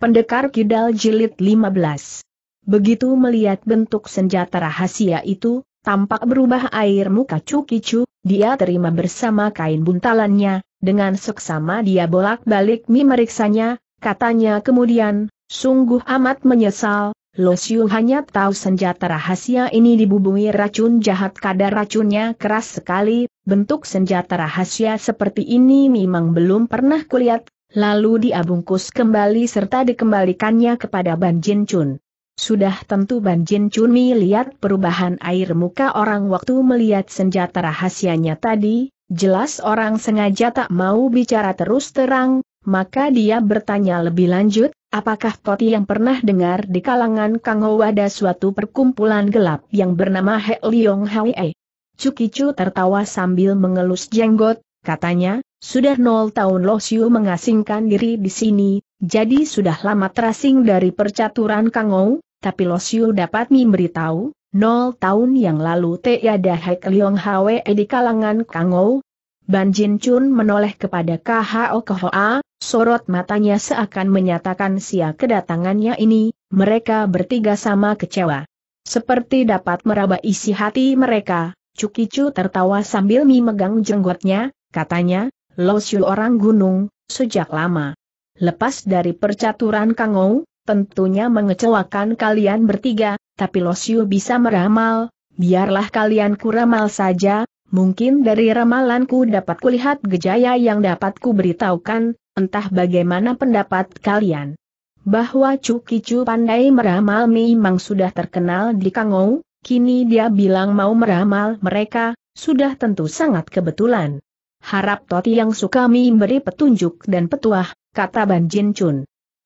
Pendekar Kidal Jilid 15 Begitu melihat bentuk senjata rahasia itu, tampak berubah air muka cukicu, dia terima bersama kain buntalannya, dengan seksama dia bolak-balik memeriksanya, katanya kemudian, sungguh amat menyesal, Losiu hanya tahu senjata rahasia ini dibubungi racun jahat kadar racunnya keras sekali, bentuk senjata rahasia seperti ini memang belum pernah kulihat Lalu diabungkus kembali serta dikembalikannya kepada Ban Jin Chun. Sudah tentu Ban Jin Chun melihat perubahan air muka orang waktu melihat senjata rahasianya tadi, jelas orang sengaja tak mau bicara terus terang, maka dia bertanya lebih lanjut, apakah Toti yang pernah dengar di kalangan Kang Ho ada suatu perkumpulan gelap yang bernama He Leong Hwee? Cukicu tertawa sambil mengelus jenggot, katanya, sudah nol tahun Losiu mengasingkan diri di sini, jadi sudah lama terasing dari percaturan Kangou, tapi Losiu dapat memberitahu, nol tahun yang lalu tiada Hek Leong Hwe di kalangan Kangou. Ban Jin Chun menoleh kepada KHO A, sorot matanya seakan menyatakan sia kedatangannya ini, mereka bertiga sama kecewa. Seperti dapat meraba isi hati mereka, Cukicu tertawa sambil memegang jenggotnya, katanya, Losiu orang gunung, sejak lama. Lepas dari percaturan Kangou, tentunya mengecewakan kalian bertiga, tapi Losiu bisa meramal, biarlah kalian kuramal saja, mungkin dari ramalanku dapat kulihat gejaya yang dapat kuberitahukan, entah bagaimana pendapat kalian. Bahwa Cukicu pandai meramal memang sudah terkenal di Kangou, kini dia bilang mau meramal mereka, sudah tentu sangat kebetulan. Harap Toti yang suka memberi petunjuk dan petuah, kata Ban Jin Chun.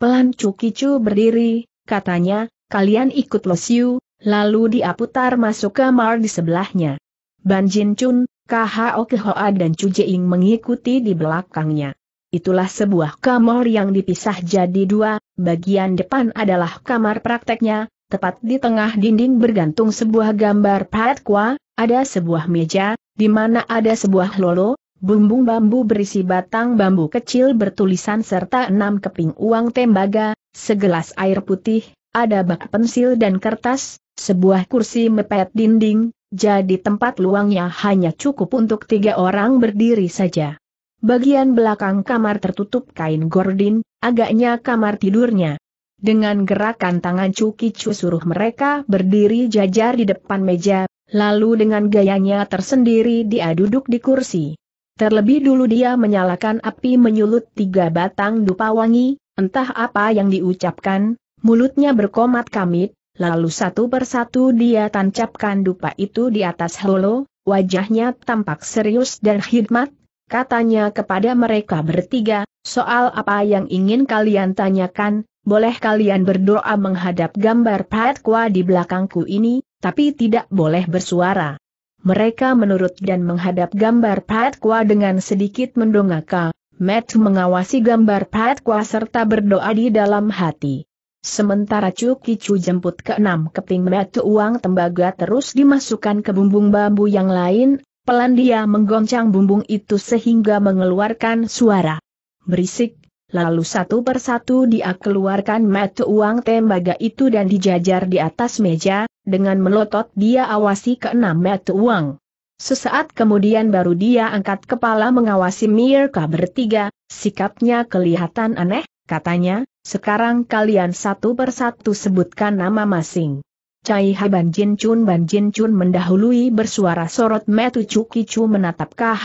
Pelan Cukicu berdiri, katanya, kalian ikut Losiu, lalu dia putar masuk kamar di sebelahnya. Ban Jin Chun, KHO Kehoa dan Chu Jing mengikuti di belakangnya. Itulah sebuah kamar yang dipisah jadi dua, bagian depan adalah kamar prakteknya, tepat di tengah dinding bergantung sebuah gambar Kwa, ada sebuah meja, di mana ada sebuah lolo, bumbung bambu berisi batang bambu kecil bertulisan serta enam keping uang tembaga, segelas air putih, ada bak pensil dan kertas, sebuah kursi mepet dinding, jadi tempat luangnya hanya cukup untuk tiga orang berdiri saja. Bagian belakang kamar tertutup kain gordin, agaknya kamar tidurnya. Dengan gerakan tangan Cuki Cu suruh mereka berdiri jajar di depan meja, lalu dengan gayanya tersendiri dia duduk di kursi. Terlebih dulu dia menyalakan api menyulut tiga batang dupa wangi, entah apa yang diucapkan, mulutnya berkomat kamit, lalu satu persatu dia tancapkan dupa itu di atas holo, wajahnya tampak serius dan khidmat, katanya kepada mereka bertiga, soal apa yang ingin kalian tanyakan, boleh kalian berdoa menghadap gambar Patkwa di belakangku ini, tapi tidak boleh bersuara. Mereka menurut dan menghadap gambar Patkwa dengan sedikit mendongaka. Matt mengawasi gambar Patkwa serta berdoa di dalam hati. Sementara Cukicu jemput keenam keping Matt uang tembaga terus dimasukkan ke bumbung bambu yang lain, pelan dia menggoncang bumbung itu sehingga mengeluarkan suara. Berisik, lalu satu persatu dia keluarkan mata uang tembaga itu dan dijajar di atas meja, dengan melotot dia awasi keenam mata uang. Sesaat kemudian baru dia angkat kepala mengawasi Mirka bertiga, sikapnya kelihatan aneh, katanya, sekarang kalian satu persatu sebutkan nama masing. Cai Ban Jin Chun Ban Jin Chun mendahului bersuara sorot metu cukicu menatap Keh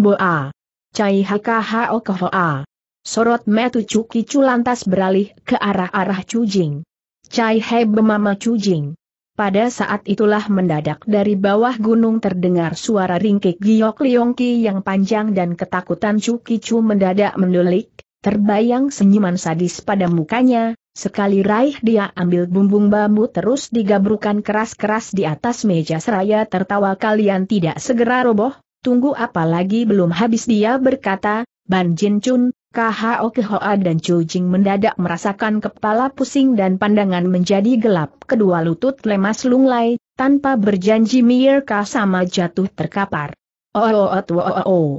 Boa. Cai Keh Boa. Sorot metu Cuki Cu lantas beralih ke arah-arah Cujing. Cai He bemama Cujing. Pada saat itulah mendadak dari bawah gunung terdengar suara ringkik giok liongki yang panjang dan ketakutan Cuki Cu mendadak mendulik, terbayang senyuman sadis pada mukanya, sekali raih dia ambil bumbung bambu terus digabrukan keras-keras di atas meja seraya tertawa kalian tidak segera roboh, tunggu apalagi belum habis dia berkata, Ban Jin Chun, KHO Kehoa dan Chu Jing mendadak merasakan kepala pusing dan pandangan menjadi gelap. Kedua lutut lemas lunglai, tanpa berjanji Mirka sama jatuh terkapar. Oh oh oh oh oh, oh.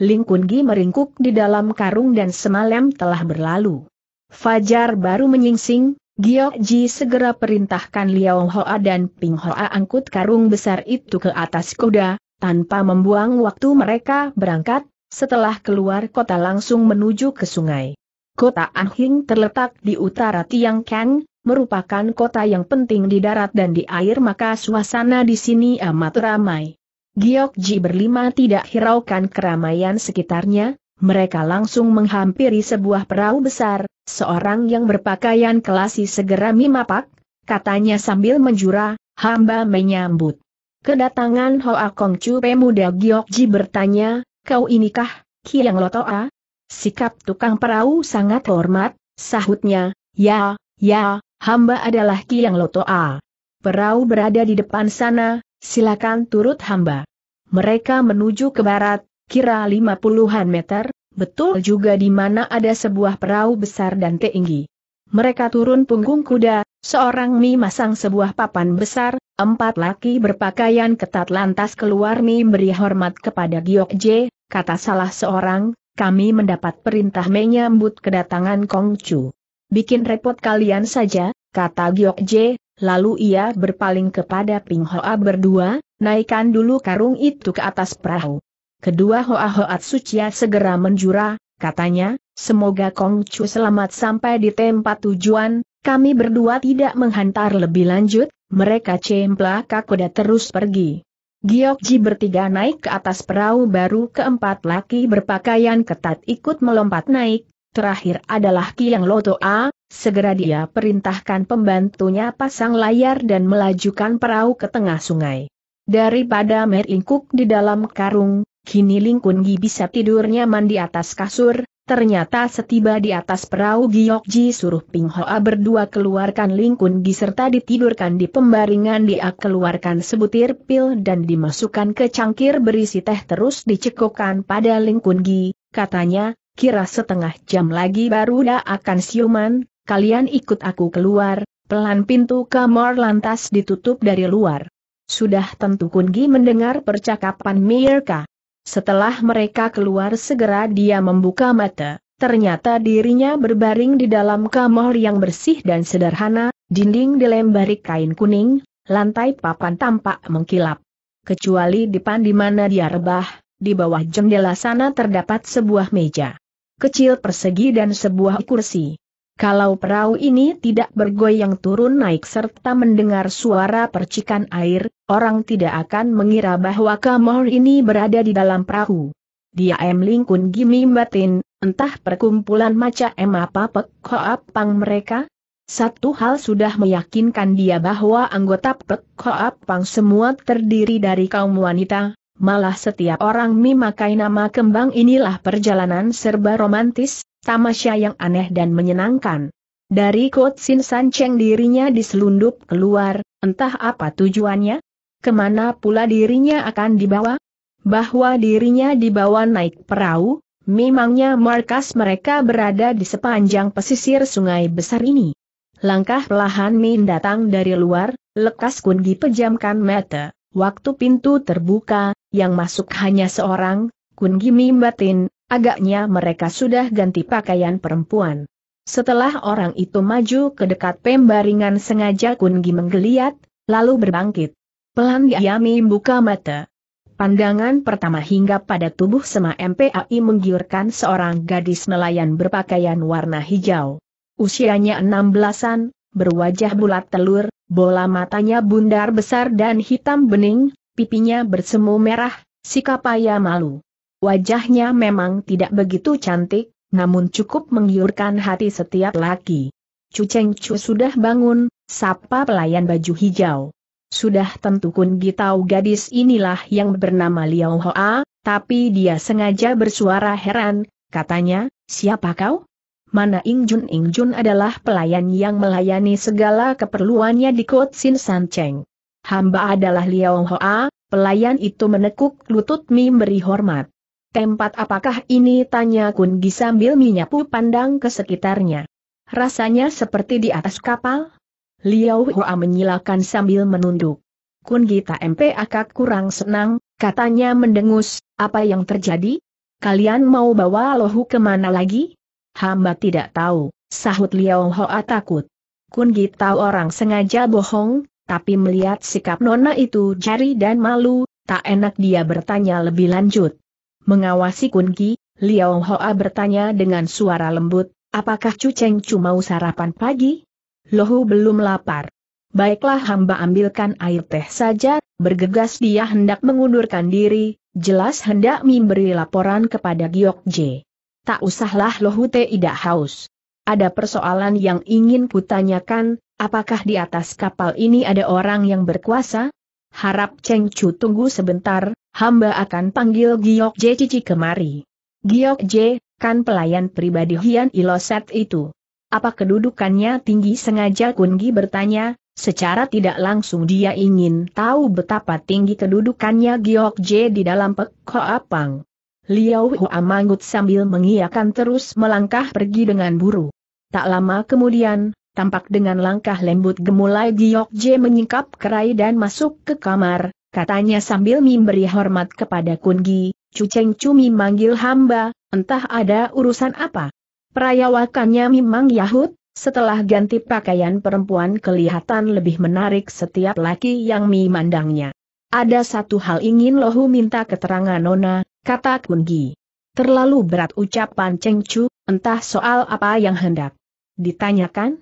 Ling Kun meringkuk di dalam karung dan semalam telah berlalu. Fajar baru menyingsing, Gio Ji segera perintahkan Liao Hoa dan Ping Hoa angkut karung besar itu ke atas kuda, tanpa membuang waktu mereka berangkat, setelah keluar kota langsung menuju ke sungai. Kota Anhing terletak di utara Tiangkang, merupakan kota yang penting di darat dan di air maka suasana di sini amat ramai. Giok Ji berlima tidak hiraukan keramaian sekitarnya, mereka langsung menghampiri sebuah perahu besar, seorang yang berpakaian kelasi segera mimapak, katanya sambil menjura, hamba menyambut. Kedatangan Hoa Kong Chu pemuda Ji bertanya, Kau inikah, Kiang Lotoa? Sikap tukang perahu sangat hormat, sahutnya, ya, ya, hamba adalah Kiang Lotoa. Perahu berada di depan sana, silakan turut hamba. Mereka menuju ke barat, kira lima puluhan meter, betul juga di mana ada sebuah perahu besar dan tinggi. Mereka turun punggung kuda, seorang Mi masang sebuah papan besar, empat laki berpakaian ketat lantas keluar Mi beri hormat kepada Giok J, kata salah seorang, kami mendapat perintah menyambut kedatangan Kong Chu. Bikin repot kalian saja, kata Giok Je, lalu ia berpaling kepada Ping Hoa berdua, naikkan dulu karung itu ke atas perahu. Kedua Hoa Hoat Sucia segera menjura, katanya, semoga Kong Chu selamat sampai di tempat tujuan, kami berdua tidak menghantar lebih lanjut, mereka cemplak kuda terus pergi. Giokji bertiga naik ke atas perahu baru keempat laki berpakaian ketat ikut melompat naik, terakhir adalah Ki yang Loto A, segera dia perintahkan pembantunya pasang layar dan melajukan perahu ke tengah sungai. Daripada Merlingkuk di dalam karung, kini Lingkungi bisa tidurnya mandi atas kasur, Ternyata setiba di atas perahu Giokji suruh Ping Hoa berdua keluarkan lingkun Gi serta ditidurkan di pembaringan dia keluarkan sebutir pil dan dimasukkan ke cangkir berisi teh terus dicekokkan pada lingkun Gi, katanya, kira setengah jam lagi baru dia akan siuman, kalian ikut aku keluar, pelan pintu kamar lantas ditutup dari luar. Sudah tentu Gi mendengar percakapan mereka. Setelah mereka keluar segera dia membuka mata, ternyata dirinya berbaring di dalam kamar yang bersih dan sederhana, dinding dilembari kain kuning, lantai papan tampak mengkilap. Kecuali di di mana dia rebah, di bawah jendela sana terdapat sebuah meja kecil persegi dan sebuah kursi. Kalau perahu ini tidak bergoyang turun naik serta mendengar suara percikan air, orang tidak akan mengira bahwa Kamor ini berada di dalam perahu. Dia em lingkun gimi batin, entah perkumpulan macam em apa pek pang mereka, satu hal sudah meyakinkan dia bahwa anggota Pek Pang semua terdiri dari kaum wanita, malah setiap orang memakai nama kembang inilah perjalanan serba romantis, Tamasya yang aneh dan menyenangkan. Dari Kotsin Sancheng dirinya diselundup keluar, entah apa tujuannya? Kemana pula dirinya akan dibawa? Bahwa dirinya dibawa naik perahu, memangnya markas mereka berada di sepanjang pesisir sungai besar ini. Langkah perlahan Min datang dari luar, lekas kunci pejamkan mata. Waktu pintu terbuka, yang masuk hanya seorang, kunci mimbatin, Agaknya mereka sudah ganti pakaian perempuan. Setelah orang itu maju ke dekat pembaringan sengaja Kungi menggeliat, lalu berbangkit. Pelan Yami buka mata. Pandangan pertama hingga pada tubuh Sema MPAI menggiurkan seorang gadis nelayan berpakaian warna hijau. Usianya enam belasan, berwajah bulat telur, bola matanya bundar besar dan hitam bening, pipinya bersemu merah, sikap ayah malu. Wajahnya memang tidak begitu cantik, namun cukup menggiurkan hati setiap laki. Cuceng Cheng Chu sudah bangun, sapa pelayan baju hijau. Sudah tentu kun tahu gadis inilah yang bernama Liao Hoa, tapi dia sengaja bersuara heran, katanya, siapa kau? mana Ing Jun Ing Jun adalah pelayan yang melayani segala keperluannya di Kot Sin San Cheng. Hamba adalah Liao Hoa, pelayan itu menekuk lutut memberi hormat. Tempat apakah ini tanya Kun Kungi sambil menyapu pandang ke sekitarnya. Rasanya seperti di atas kapal. Liao Hua menyilakan sambil menunduk. Kun Kungi tak akak kurang senang, katanya mendengus, apa yang terjadi? Kalian mau bawa lohu kemana lagi? Hamba tidak tahu, sahut Liao Hua takut. Kun Kungi tahu orang sengaja bohong, tapi melihat sikap nona itu jari dan malu, tak enak dia bertanya lebih lanjut. Mengawasi Kunki, Liao Hoa bertanya dengan suara lembut, apakah Chu Cheng Chu mau sarapan pagi? Lohu belum lapar. Baiklah hamba ambilkan air teh saja, bergegas dia hendak mengundurkan diri, jelas hendak memberi laporan kepada Giok J. Tak usahlah Lohu Te tidak haus. Ada persoalan yang ingin kutanyakan, apakah di atas kapal ini ada orang yang berkuasa? Harap Cheng Chu tunggu sebentar, hamba akan panggil Giok J Cici kemari. Giok J, kan pelayan pribadi Hian Iloset itu. Apa kedudukannya tinggi sengaja Kungi bertanya, secara tidak langsung dia ingin tahu betapa tinggi kedudukannya Giok J di dalam Pek Apang. Liao Hua manggut sambil mengiakan terus melangkah pergi dengan buru. Tak lama kemudian, tampak dengan langkah lembut gemulai Giok J menyingkap kerai dan masuk ke kamar, katanya sambil memberi hormat kepada Kungi, Cuceng Cheng manggil hamba, entah ada urusan apa. Perayawakannya memang Yahud, setelah ganti pakaian perempuan kelihatan lebih menarik setiap laki yang memandangnya. Ada satu hal ingin Lohu minta keterangan Nona, kata Kungi. Terlalu berat ucapan Cheng Chu, entah soal apa yang hendak ditanyakan.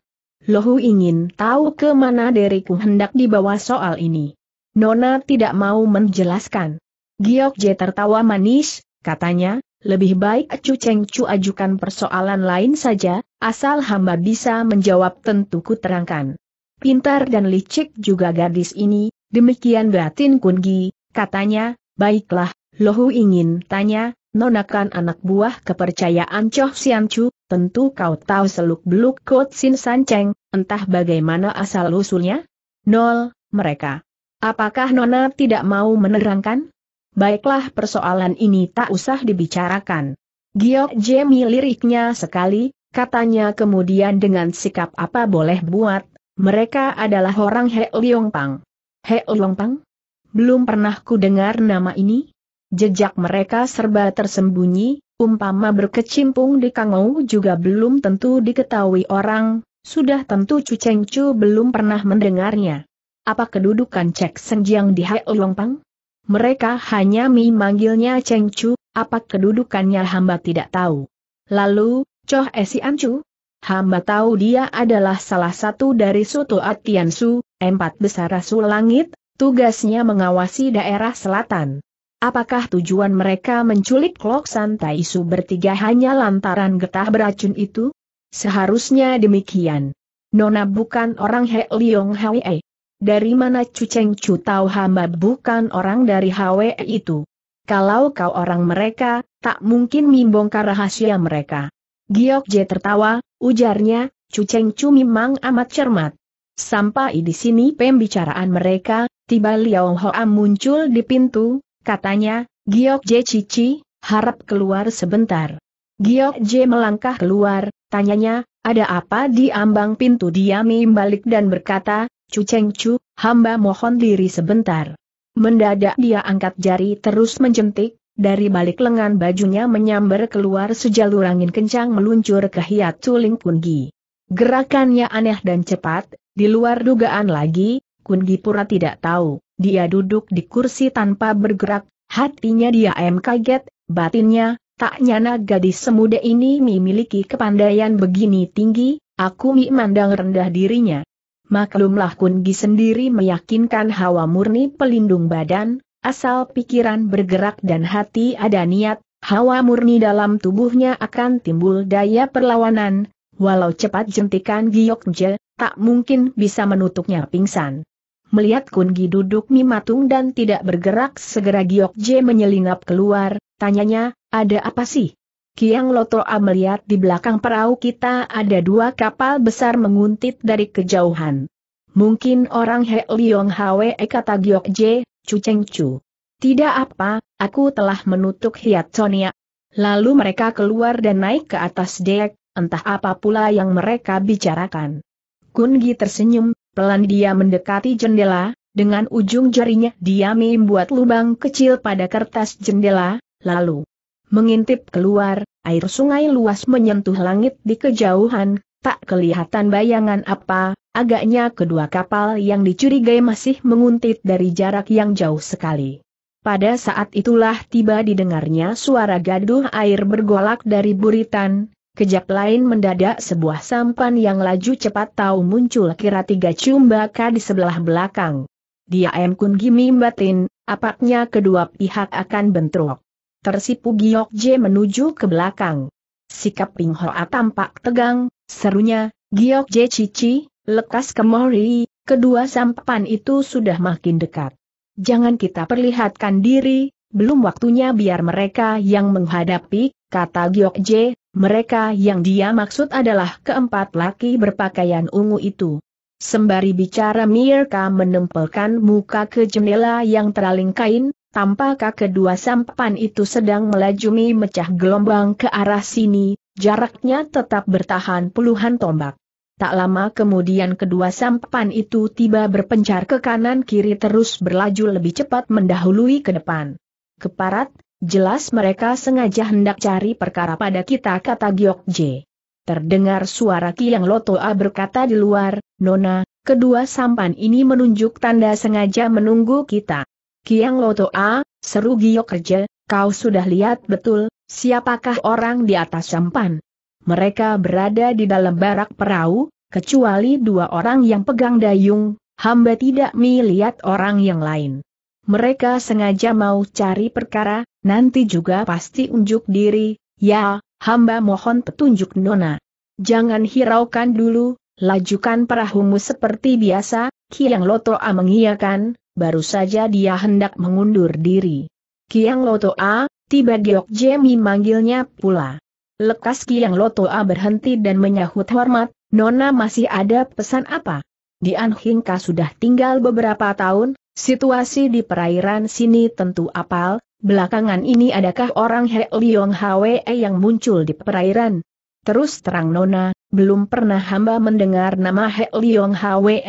Lohu ingin tahu ke mana diriku hendak dibawa soal ini. Nona tidak mau menjelaskan. Giok Je tertawa manis, katanya, lebih baik Cu Cheng Cu ajukan persoalan lain saja, asal hamba bisa menjawab tentu ku terangkan. Pintar dan licik juga gadis ini, demikian batin Gi, katanya, baiklah, Lohu ingin tanya, nonakan anak buah kepercayaan Choh Sian Chu, tentu kau tahu seluk-beluk Kot Sin San Cheng, entah bagaimana asal-usulnya? Nol, mereka. Apakah Nona tidak mau menerangkan? Baiklah persoalan ini tak usah dibicarakan. Giok Jemi liriknya sekali, katanya kemudian dengan sikap apa boleh buat, mereka adalah orang He Liongpang. He Liongpang? Belum pernah ku dengar nama ini? Jejak mereka serba tersembunyi, umpama berkecimpung di Kangou juga belum tentu diketahui orang, sudah tentu Cu Cheng Chu belum pernah mendengarnya. Apa kedudukan Cek Senjiang di Hai Pang? Mereka hanya memanggilnya Cheng Chu, apa kedudukannya hamba tidak tahu. Lalu, Choh Esian Chu? Hamba tahu dia adalah salah satu dari Soto Atiansu, empat besar Rasul Langit, tugasnya mengawasi daerah selatan. Apakah tujuan mereka menculik Loksan Su bertiga hanya lantaran getah beracun itu? Seharusnya demikian. Nona bukan orang He Liong Hwee. Dari mana Cuceng Cu tahu hamba bukan orang dari HWE itu? Kalau kau orang mereka, tak mungkin membongkar rahasia mereka. Giok Je tertawa, ujarnya, Cuceng Cu memang amat cermat. Sampai di sini pembicaraan mereka, tiba Liao Hoa muncul di pintu, katanya, Giok Je Cici, harap keluar sebentar. Giok Je melangkah keluar, tanyanya, ada apa di ambang pintu dia membalik dan berkata, Chu Cheng Chu, hamba mohon diri sebentar. Mendadak dia angkat jari terus menjentik, dari balik lengan bajunya menyambar keluar sejalur angin kencang meluncur ke hiat suling Gi. Gerakannya aneh dan cepat, di luar dugaan lagi, Gi pura tidak tahu, dia duduk di kursi tanpa bergerak, hatinya dia em kaget, batinnya, tak nyana gadis semuda ini memiliki kepandaian begini tinggi, aku mi mandang rendah dirinya, Maklumlah Kungi sendiri meyakinkan hawa murni pelindung badan, asal pikiran bergerak dan hati ada niat, hawa murni dalam tubuhnya akan timbul daya perlawanan, walau cepat jentikan Giokje, tak mungkin bisa menutupnya pingsan. Melihat Kungi duduk mimatung dan tidak bergerak segera Giokje menyelinap keluar, tanyanya, ada apa sih? Kiang Lotoa melihat di belakang perahu kita ada dua kapal besar menguntit dari kejauhan. Mungkin orang He Liong Hwe eh, kata Giok Je, Chu Cheng Chu. Tidak apa, aku telah menutup hiat Sonia. Lalu mereka keluar dan naik ke atas dek, entah apa pula yang mereka bicarakan. Kun Gi tersenyum, pelan dia mendekati jendela, dengan ujung jarinya dia membuat lubang kecil pada kertas jendela, lalu Mengintip keluar, air sungai luas menyentuh langit di kejauhan, tak kelihatan bayangan apa, agaknya kedua kapal yang dicurigai masih menguntit dari jarak yang jauh sekali. Pada saat itulah tiba didengarnya suara gaduh air bergolak dari buritan, Kejap lain mendadak sebuah sampan yang laju cepat tahu muncul kira tiga cumbaka di sebelah belakang. Dia emkun Kun Gimi batin, apaknya kedua pihak akan bentrok tersipu Giok Je menuju ke belakang. Sikap Ping Hoa tampak tegang, serunya, Giok Je Cici, lekas kemori, kedua sampan itu sudah makin dekat. Jangan kita perlihatkan diri, belum waktunya biar mereka yang menghadapi, kata Giok Je, mereka yang dia maksud adalah keempat laki berpakaian ungu itu. Sembari bicara Mirka menempelkan muka ke jendela yang teraling kain, Tampakkah kedua sampan itu sedang melajumi mecah gelombang ke arah sini, jaraknya tetap bertahan puluhan tombak. Tak lama kemudian kedua sampan itu tiba berpencar ke kanan kiri terus berlaju lebih cepat mendahului ke depan. Keparat, jelas mereka sengaja hendak cari perkara pada kita kata Giok J. Terdengar suara Kiang Lotoa berkata di luar, Nona, kedua sampan ini menunjuk tanda sengaja menunggu kita. Kiang Loto A, seru Gio kerja, kau sudah lihat betul, siapakah orang di atas sampan. Mereka berada di dalam barak perahu, kecuali dua orang yang pegang dayung, hamba tidak melihat orang yang lain. Mereka sengaja mau cari perkara, nanti juga pasti unjuk diri, ya, hamba mohon petunjuk Nona. Jangan hiraukan dulu, lajukan perahumu seperti biasa, Kiang Loto A mengiyakan, baru saja dia hendak mengundur diri. Kiang A tiba Giok Jemi manggilnya pula. Lekas Kiang A berhenti dan menyahut hormat, Nona masih ada pesan apa? Di Anhingka sudah tinggal beberapa tahun, situasi di perairan sini tentu apal, belakangan ini adakah orang He Liong Hwe yang muncul di perairan? Terus terang Nona, belum pernah hamba mendengar nama He Liong Hwe,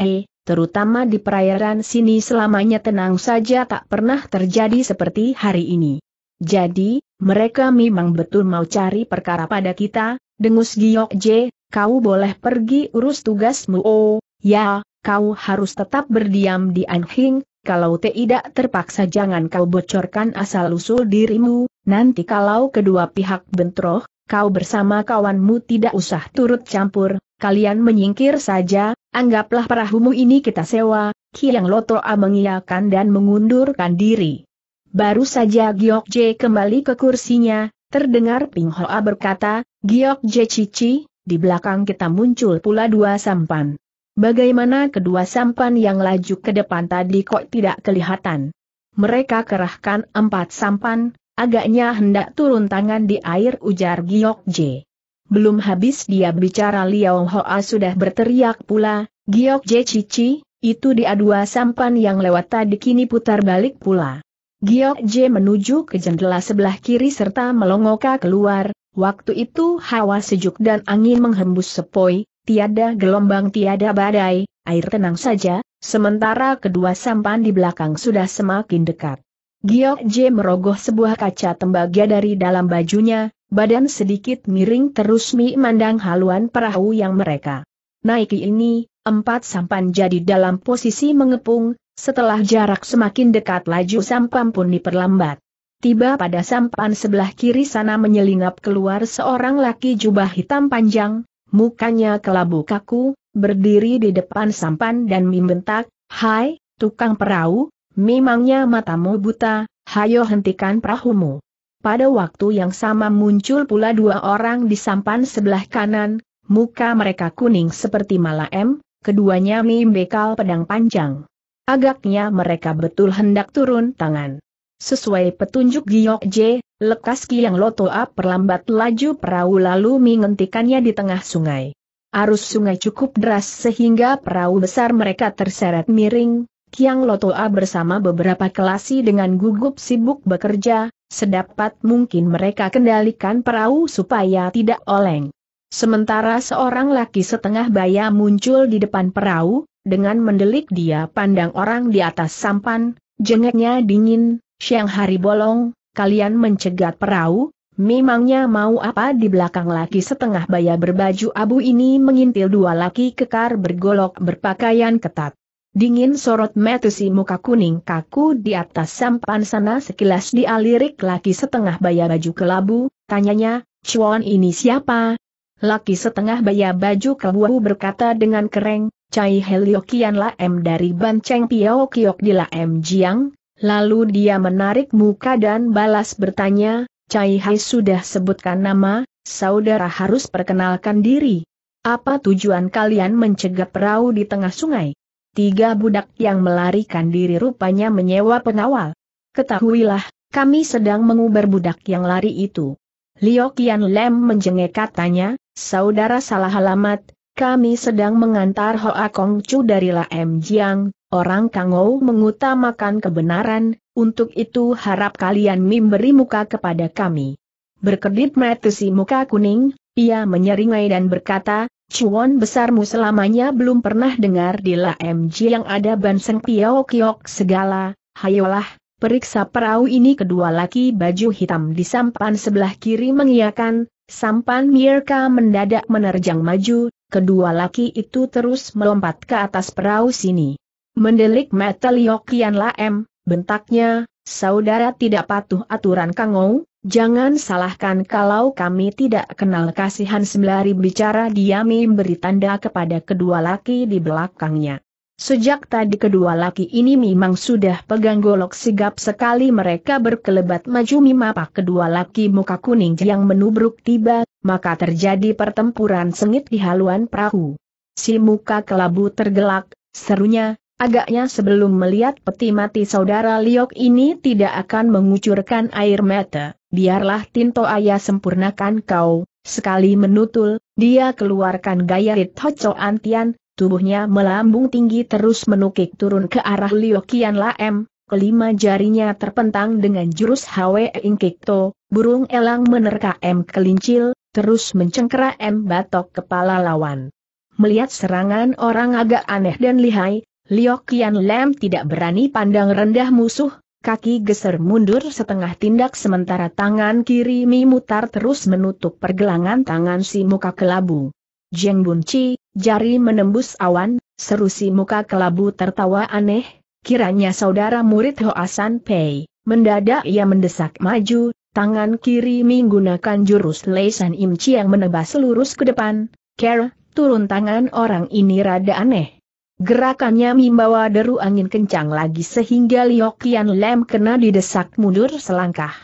terutama di perairan sini selamanya tenang saja tak pernah terjadi seperti hari ini. Jadi, mereka memang betul mau cari perkara pada kita, dengus Giok J, kau boleh pergi urus tugasmu. Oh, ya, kau harus tetap berdiam di Anhing, kalau tidak terpaksa jangan kau bocorkan asal-usul dirimu, nanti kalau kedua pihak bentroh, kau bersama kawanmu tidak usah turut campur, kalian menyingkir saja, Anggaplah perahumu ini kita sewa, Kiang Lotoa mengiyakan dan mengundurkan diri. Baru saja Giok Je kembali ke kursinya, terdengar Ping Hoa berkata, Giok Je Cici, di belakang kita muncul pula dua sampan. Bagaimana kedua sampan yang laju ke depan tadi kok tidak kelihatan? Mereka kerahkan empat sampan, agaknya hendak turun tangan di air ujar Giok Je. Belum habis dia bicara Liao Hoa sudah berteriak pula, Giok Je Cici, itu dia dua sampan yang lewat tadi kini putar balik pula. Giok Je menuju ke jendela sebelah kiri serta melongoka keluar, waktu itu hawa sejuk dan angin menghembus sepoi, tiada gelombang tiada badai, air tenang saja, sementara kedua sampan di belakang sudah semakin dekat. Giok Je merogoh sebuah kaca tembaga dari dalam bajunya, Badan sedikit miring terus mi mandang haluan perahu yang mereka naiki ini, empat sampan jadi dalam posisi mengepung, setelah jarak semakin dekat laju sampan pun diperlambat. Tiba pada sampan sebelah kiri sana menyelingap keluar seorang laki jubah hitam panjang, mukanya kelabu kaku, berdiri di depan sampan dan membentak, Hai, tukang perahu, memangnya matamu buta, hayo hentikan perahumu. Pada waktu yang sama muncul pula dua orang di sampan sebelah kanan, muka mereka kuning seperti malam, keduanya membekal pedang panjang. Agaknya mereka betul hendak turun tangan. Sesuai petunjuk Giok J, lekas Kiang Lotoa perlambat laju perahu lalu menghentikannya di tengah sungai. Arus sungai cukup deras sehingga perahu besar mereka terseret miring, Kiang Lotoa bersama beberapa kelasi dengan gugup sibuk bekerja, Sedapat mungkin mereka kendalikan perahu supaya tidak oleng. Sementara seorang laki setengah baya muncul di depan perahu, dengan mendelik dia pandang orang di atas sampan, jengeknya dingin, siang hari bolong, kalian mencegat perahu, memangnya mau apa di belakang laki setengah baya berbaju abu ini mengintil dua laki kekar bergolok berpakaian ketat. Dingin sorot Metusi muka kuning kaku di atas sampan sana sekilas dialirik laki setengah baya baju kelabu, tanyanya, Chuan ini siapa? Laki setengah baya baju kelabu berkata dengan kereng, Cai Heliokian M dari Banceng Piao Kiok di M Jiang, lalu dia menarik muka dan balas bertanya, Cai Hai sudah sebutkan nama, saudara harus perkenalkan diri. Apa tujuan kalian mencegat perahu di tengah sungai? tiga budak yang melarikan diri rupanya menyewa pengawal. Ketahuilah, kami sedang menguber budak yang lari itu. Liu Qian Lem menjengek katanya, Saudara salah alamat, kami sedang mengantar Hoa Kong Chu dari Lam Jiang, orang Kangou mengutamakan kebenaran, untuk itu harap kalian memberi muka kepada kami. Berkedip metusi muka kuning, ia menyeringai dan berkata, Cuan besarmu selamanya belum pernah dengar di La MG yang ada banseng piao kiok segala, hayolah, periksa perahu ini kedua laki baju hitam di sampan sebelah kiri mengiakan, sampan Mirka mendadak menerjang maju, kedua laki itu terus melompat ke atas perahu sini. Mendelik metal yokian La M, bentaknya, saudara tidak patuh aturan kangou, Jangan salahkan kalau kami tidak kenal kasihan sembari bicara dia memberi tanda kepada kedua laki di belakangnya. Sejak tadi kedua laki ini memang sudah pegang golok sigap sekali mereka berkelebat maju mimapa kedua laki muka kuning yang menubruk tiba, maka terjadi pertempuran sengit di haluan perahu. Si muka kelabu tergelak, serunya, Agaknya sebelum melihat peti mati saudara Liok ini tidak akan mengucurkan air mata biarlah Tinto Ayah sempurnakan kau, sekali menutul, dia keluarkan gaya Rit Antian, tubuhnya melambung tinggi terus menukik turun ke arah Liu Kian M, kelima jarinya terpentang dengan jurus Hwe Ing Kikto, burung elang menerka M kelincil, terus mencengkera M batok kepala lawan. Melihat serangan orang agak aneh dan lihai, Liu Lam Lem tidak berani pandang rendah musuh, kaki geser mundur setengah tindak sementara tangan kiri Mi mutar terus menutup pergelangan tangan si muka kelabu. Jeng Bunci, jari menembus awan, seru si muka kelabu tertawa aneh, kiranya saudara murid Hoasan Pei. Mendadak ia mendesak maju, tangan kiri mi gunakan jurus Leisan Imci yang menebas lurus ke depan. Care, turun tangan orang ini rada aneh. Gerakannya membawa deru angin kencang lagi sehingga Liu Qian Lem kena didesak mundur selangkah.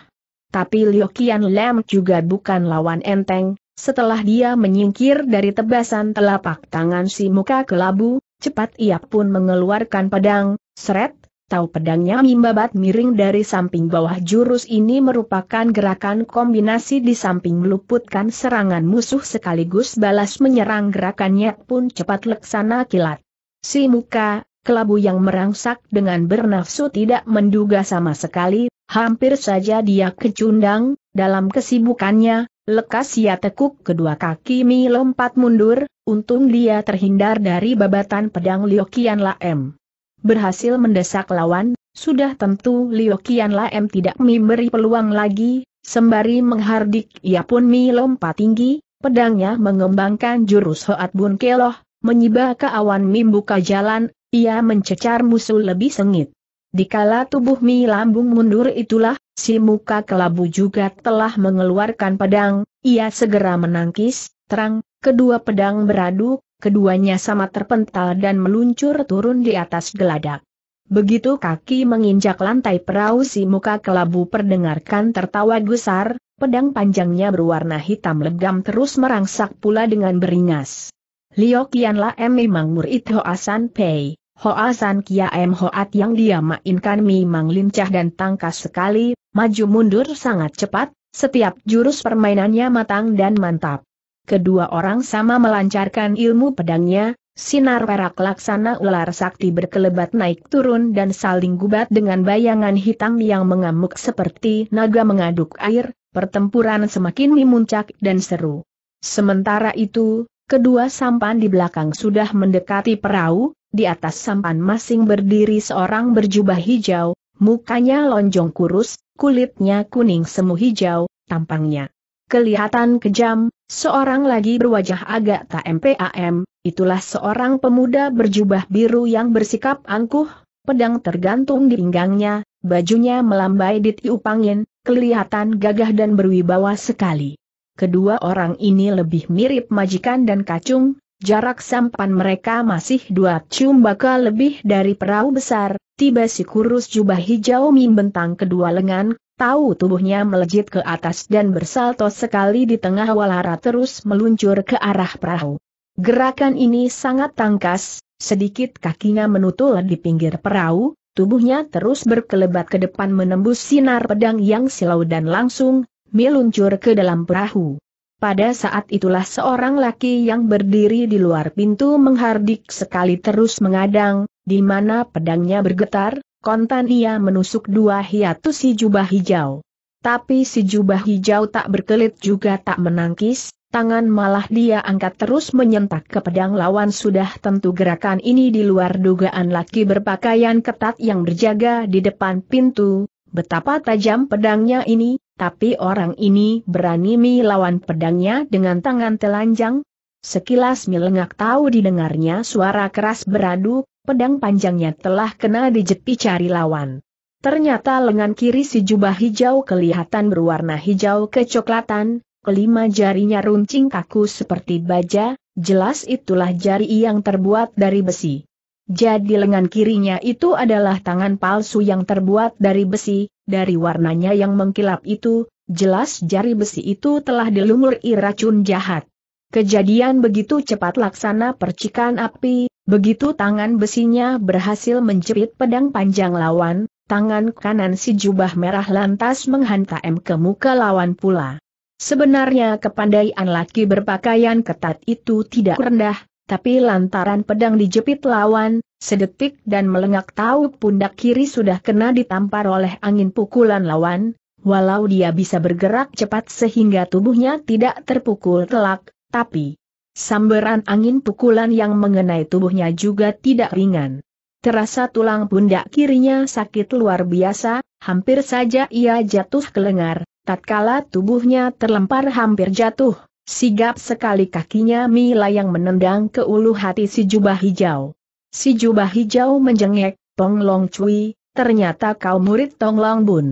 Tapi Liu Qian Lem juga bukan lawan enteng, setelah dia menyingkir dari tebasan telapak tangan si muka kelabu, cepat ia pun mengeluarkan pedang, seret, tahu pedangnya mimbabat miring dari samping bawah jurus ini merupakan gerakan kombinasi di samping meluputkan serangan musuh sekaligus balas menyerang gerakannya pun cepat leksana kilat. Si muka, kelabu yang merangsak dengan bernafsu tidak menduga sama sekali, hampir saja dia kecundang, dalam kesibukannya, lekas ia tekuk kedua kaki Mi lompat mundur, untung dia terhindar dari babatan pedang Liu Laem. Berhasil mendesak lawan, sudah tentu Liu Laem tidak memberi peluang lagi, sembari menghardik ia pun Mi lompat tinggi, pedangnya mengembangkan jurus Hoat Bun Keloh, menyibak ke awan mimbu jalan, ia mencecar musuh lebih sengit. Dikala tubuh Mi lambung mundur itulah, si muka kelabu juga telah mengeluarkan pedang, ia segera menangkis, terang, kedua pedang beradu, keduanya sama terpental dan meluncur turun di atas geladak. Begitu kaki menginjak lantai perahu si muka kelabu perdengarkan tertawa gusar, pedang panjangnya berwarna hitam legam terus merangsak pula dengan beringas. Liu La M memang murid Ho Asan Pei. Ho Asan Kia M Hoat yang dia mainkan memang lincah dan tangkas sekali, maju mundur sangat cepat, setiap jurus permainannya matang dan mantap. Kedua orang sama melancarkan ilmu pedangnya, sinar perak laksana ular sakti berkelebat naik turun dan saling gubat dengan bayangan hitam yang mengamuk seperti naga mengaduk air, pertempuran semakin memuncak dan seru. Sementara itu, Kedua sampan di belakang sudah mendekati perahu, di atas sampan masing berdiri seorang berjubah hijau, mukanya lonjong kurus, kulitnya kuning semu hijau, tampangnya kelihatan kejam, seorang lagi berwajah agak tak MPAM, itulah seorang pemuda berjubah biru yang bersikap angkuh, pedang tergantung di pinggangnya, bajunya melambai di tiupangin, kelihatan gagah dan berwibawa sekali kedua orang ini lebih mirip majikan dan kacung, jarak sampan mereka masih dua cium bakal lebih dari perahu besar, tiba si kurus jubah hijau membentang kedua lengan, tahu tubuhnya melejit ke atas dan bersalto sekali di tengah walara terus meluncur ke arah perahu. Gerakan ini sangat tangkas, sedikit kakinya menutul di pinggir perahu, tubuhnya terus berkelebat ke depan menembus sinar pedang yang silau dan langsung, meluncur ke dalam perahu. Pada saat itulah seorang laki yang berdiri di luar pintu menghardik sekali terus mengadang, di mana pedangnya bergetar, kontan ia menusuk dua hiatus si jubah hijau. Tapi si jubah hijau tak berkelit juga tak menangkis, tangan malah dia angkat terus menyentak ke pedang lawan sudah tentu gerakan ini di luar dugaan laki berpakaian ketat yang berjaga di depan pintu, betapa tajam pedangnya ini, tapi orang ini berani melawan pedangnya dengan tangan telanjang. Sekilas milengak tahu didengarnya suara keras beradu, pedang panjangnya telah kena dijepi cari lawan. Ternyata lengan kiri si jubah hijau kelihatan berwarna hijau kecoklatan, kelima jarinya runcing kaku seperti baja, jelas itulah jari yang terbuat dari besi. Jadi lengan kirinya itu adalah tangan palsu yang terbuat dari besi, dari warnanya yang mengkilap itu, jelas jari besi itu telah dilumuri racun jahat. Kejadian begitu cepat laksana percikan api, begitu tangan besinya berhasil menjepit pedang panjang lawan, tangan kanan si jubah merah lantas menghantam ke muka lawan pula. Sebenarnya kepandaian laki berpakaian ketat itu tidak rendah, tapi lantaran pedang dijepit lawan, sedetik dan melengak tahu pundak kiri sudah kena ditampar oleh angin pukulan lawan, walau dia bisa bergerak cepat sehingga tubuhnya tidak terpukul telak, tapi samberan angin pukulan yang mengenai tubuhnya juga tidak ringan. Terasa tulang pundak kirinya sakit luar biasa, hampir saja ia jatuh kelengar, tatkala tubuhnya terlempar hampir jatuh, Sigap sekali kakinya Mila yang menendang ke ulu hati si jubah hijau. Si jubah hijau menjengek, Tong Long Cui, ternyata kau murid Tong Long Bun.